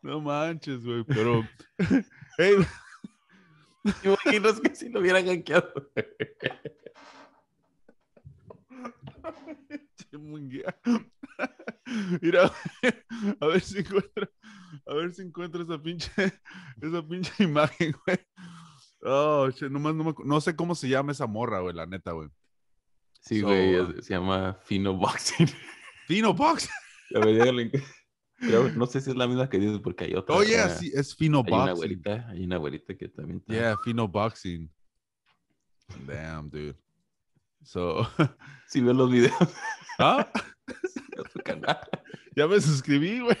no manches, güey, pero... Imaginas que si lo hubieran gankeado, Mira, a ver si encuentro, a ver si encuentra esa pinche, esa pinche imagen, güey. Oh, nomás no, me, no sé cómo se llama esa morra, güey, la neta, güey. Sí, güey, se llama Fino Boxing. Fino Boxing no sé si es la misma que dices porque hay otra. Oh, yeah, sí, es Fino Boxing. Hay una abuelita, que también. Yeah, Fino Boxing. Damn, dude. So. Si ves los videos. ¿Ah? Ya me suscribí, güey.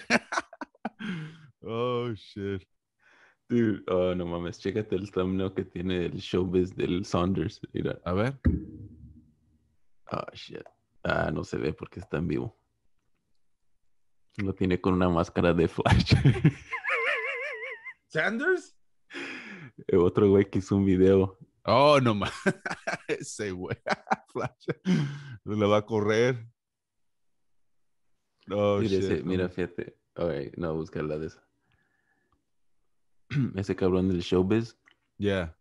Oh, shit. Dude, oh, no mames, chécate el thumbnail que tiene el showbiz del Saunders. Mira. A ver. Oh, shit. Ah, no se ve porque está en vivo. Lo tiene con una máscara de Flash. ¿Sanders? El eh, otro güey que hizo un video. Oh, no más. Ese güey. Flash. Le va a correr. Oh, mira, mira, fíjate. no, busca la de esa. ese cabrón del showbiz. ya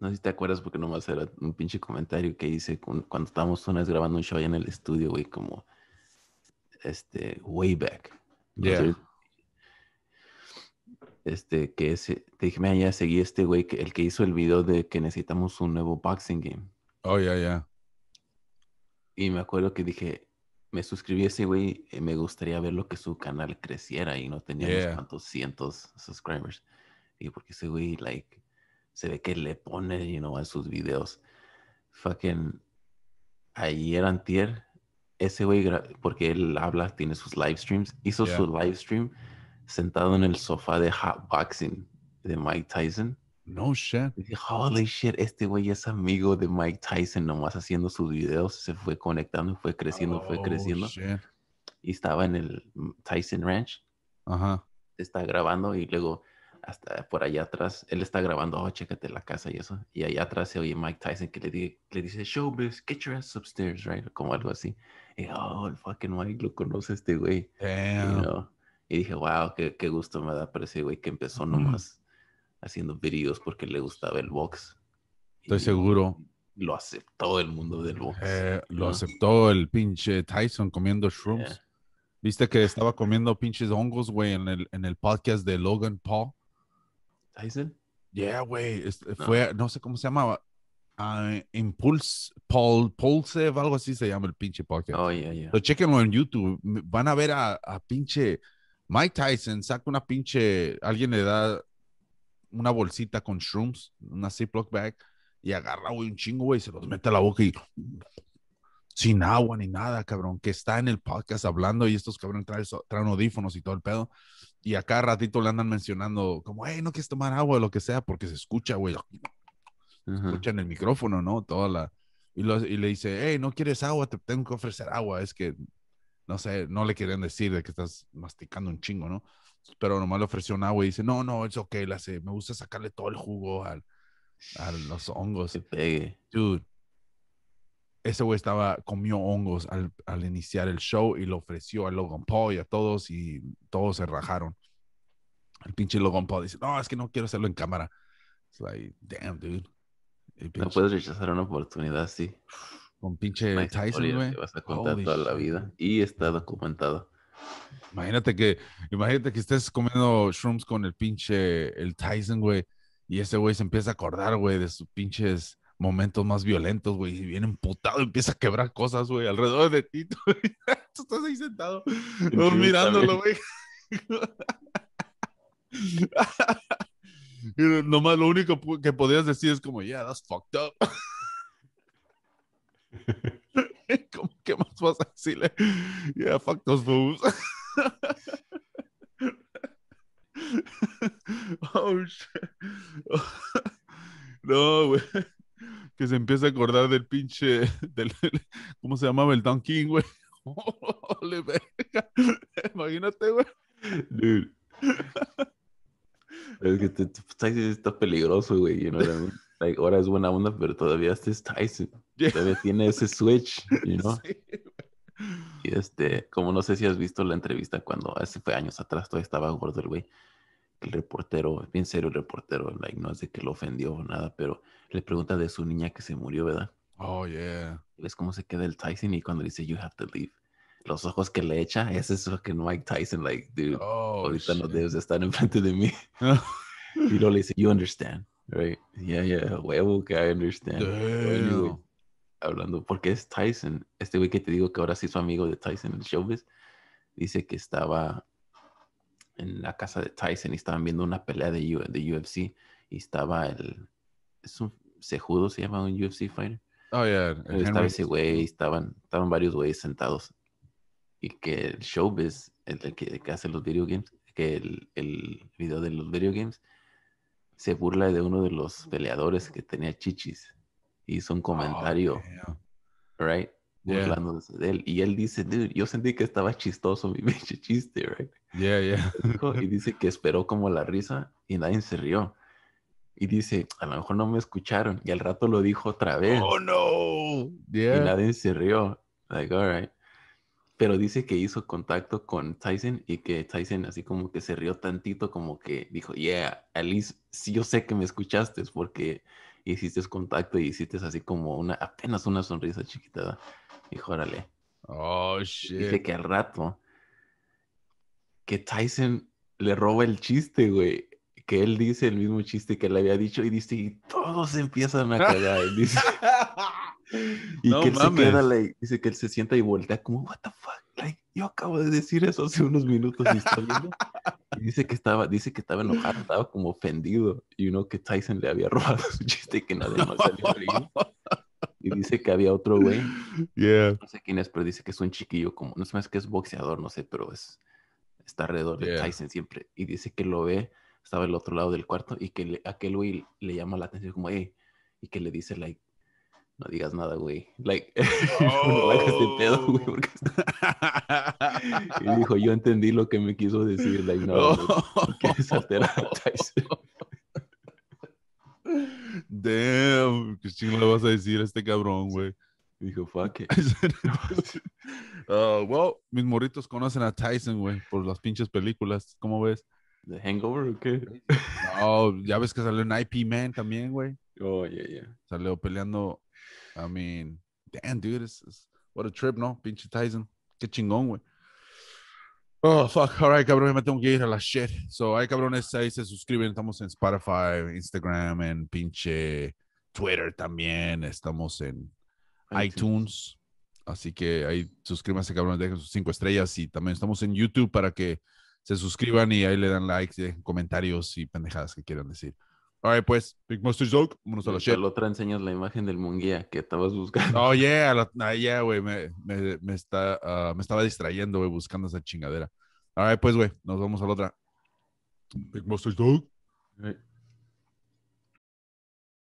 No sé si te acuerdas porque no nomás era un pinche comentario que hice cuando estábamos vez grabando un show allá en el estudio, güey, como este, way back. Este, que ese, te dije, ya seguí este güey, el que hizo el video de que necesitamos un nuevo boxing game. Oh, yeah, Yeah. Y me acuerdo que dije, me suscribí a ese güey, y eh, me gustaría ver lo que su canal creciera y no tenía tantos cientos subscribers. Y porque ese güey, like, se ve que le pone, you know, a sus videos. Fucking, ayer antier, ese güey, porque él habla, tiene sus live streams, hizo su live stream sentado en el sofá de Hot Boxing de Mike Tyson. No shit. holy shit, este güey es amigo de Mike Tyson, nomás haciendo sus videos, se fue conectando, fue creciendo, fue oh, creciendo. Y estaba en el Tyson Ranch. Ajá. Está grabando y luego hasta por allá atrás, él está grabando, oh, chécate la casa y eso. Y allá atrás se oye Mike Tyson que le, dice le dice, showbiz, get your ass upstairs, right? Como algo así. Y oh, el fucking Mike lo conoce este güey. Y dije, wow, qué, gusto me da para ese güey que empezó nomás haciendo videos porque le gustaba el box. Estoy seguro. Lo aceptó el mundo del box. Eh, lo aceptó el pinche Tyson comiendo shrooms. Viste que estaba comiendo pinches hongos, güey, en el, en el podcast de Logan Paul. Tyson? Yeah, güey. Fue, no sé cómo se llamaba. Ah, Impulse, Paul, Pulse, algo así se llama el pinche podcast. Oh, yeah, yeah. So, en YouTube. Van a ver a, pinche Mike Tyson, saca una pinche, alguien le da una bolsita con shrooms, una Ziploc bag, y agarra, güey, un chingo, güey, se los mete a la boca y sin agua ni nada, cabrón, que está en el podcast hablando y estos cabrones traen, traen, audífonos y todo el pedo. Y acá ratito le andan mencionando como, hey, no quieres tomar agua o lo que sea, porque se escucha, güey escuchan el micrófono, ¿no? Toda la... Y, y le dice, hey, ¿no quieres agua? Te tengo que ofrecer agua. Es que, no sé, no le querían decir de que estás masticando un chingo, ¿no? Pero nomás le ofreció un agua y dice, no, no, es ok, la sé. Me gusta sacarle todo el jugo al, a los hongos. Pegue. Dude, ese güey estaba, comió hongos al, al, iniciar el show y lo ofreció a Logan Paul y a todos y todos se rajaron. El pinche Logan Paul dice, no, es que no quiero hacerlo en cámara. It's like, damn, dude. No puedes rechazar una oportunidad así. Con pinche Tyson, güey. Vas a contar toda la vida y está documentado. Imagínate que, imagínate que estés comiendo shrooms con el pinche, el Tyson, güey, y ese güey se empieza a acordar, güey, de sus pinches momentos más violentos, güey, y viene emputado, empieza a quebrar cosas, güey, alrededor de ti, tú, estás ahí sentado, mirándolo, güey. Y nomás lo único que podías decir es como, yeah, that's fucked up. ¿Cómo que más vas a decirle? Yeah, fuck those fools. oh, shit. no, güey. Que se empieza a acordar del pinche, del, ¿cómo se llamaba? El Don King, güey. Imagínate, güey. Tyson pues, está peligroso, güey. You know like, ahora es buena onda, pero todavía este es Tyson. tiene ese switch, you know? Y este, como no sé si has visto la entrevista cuando hace fue años atrás todavía estaba gordo el güey. El reportero, bien serio el reportero, no es de que lo ofendió o nada, pero le pregunta de su niña que se murió, ¿verdad? Oh, yeah. ¿Ves cómo se queda el Tyson? Y cuando dice, you have to leave. Los ojos que le echa, ese es que Mike Tyson, like, dude, oh, ahorita no debes estar enfrente de mí. Y lo le dice, you understand, right? Yeah, yeah, huevo que I understand. hablando, porque es Tyson, este güey que te digo que ahora sí es su amigo de Tyson el Showbiz, dice que estaba en la casa de Tyson y estaban viendo una pelea de, de UFC y estaba el... Es un sejudo se llama un UFC fighter. Oh, yeah. Estaba ese güey, estaban, estaban varios güeyes sentados. Y que el showbiz, el, el, que, que, hace los video games, que el, el video de los video games, se burla de uno de los peleadores que tenía chichis. y Hizo un ah, comentario, ah. right? de él. Y él dice, dude, yo sentí que estaba chistoso mi pinche chiste, right? Yeah, yeah. Y dice que esperó como la risa y nadie se rió. Y dice, a lo mejor no me escucharon. Y al rato lo dijo otra vez. Oh, no. Y nadie se rió. Like, all right pero dice que hizo contacto con Tyson y que Tyson así como que se rió tantito, como que dijo, yeah, Alice, sí yo sé que me escuchaste porque hiciste contacto y hiciste así como una, apenas una sonrisa chiquitada. Dijo, órale. Oh, shit. Dice que al rato que Tyson le roba el chiste, güey. Que él dice el mismo chiste que le había dicho y dice, y todos empiezan a callar Dice, Y que él se queda, dice que él se sienta y voltea como, what the fuck, yo acabo de decir eso hace unos minutos y está viendo. Y dice que estaba, dice que estaba enojado, estaba como ofendido. Y uno que Tyson le había robado su chiste y que nadie más salió Y dice que había otro güey. No sé quién es, pero dice que es un chiquillo como, no sé más que es boxeador, no sé, pero es, está alrededor de Tyson siempre. Y dice que lo ve, estaba al otro lado del cuarto y que aquel güey le llama la atención como, hey, y que le dice, like, no digas nada, güey. Like, oh. de pedo, oh. güey, porque... y dijo, yo entendí lo que me quiso decir, like, no, Tyson Damn, qué chingo le vas a decir a este cabrón, güey. Dijo, fuck it. Uh, well, mis morritos conocen a Tyson, güey, por las pinches películas. ¿Cómo ves? ¿The Hangover o qué? No, ya ves que salió en IP Man también, güey. Oh, yeah, yeah. Salió peleando I mean, damn, dude, what a trip, ¿no? Pinche Tyson. Qué chingón, güey. Oh, fuck. All right, cabrón, me tengo que ir a la shit. So, hay cabrones ahí se suscriben. Estamos en Spotify, Instagram, en pinche Twitter también. Estamos en iTunes. Así que ahí suscríbanse, cabrón, dejen sus cinco estrellas. Y también estamos en YouTube para que se suscriban y ahí le dan likes, comentarios y pendejadas que quieran decir. All right, pues, Big Monster Dog, vámonos a la shit. otra enseñas la imagen del Munguía que estabas buscando. Oh, yeah, la, ah, yeah, güey, me, me, me, ah, me estaba distrayendo, güey, buscando esa chingadera. All right, pues, güey, nos vamos a la otra. Big Monster Dog.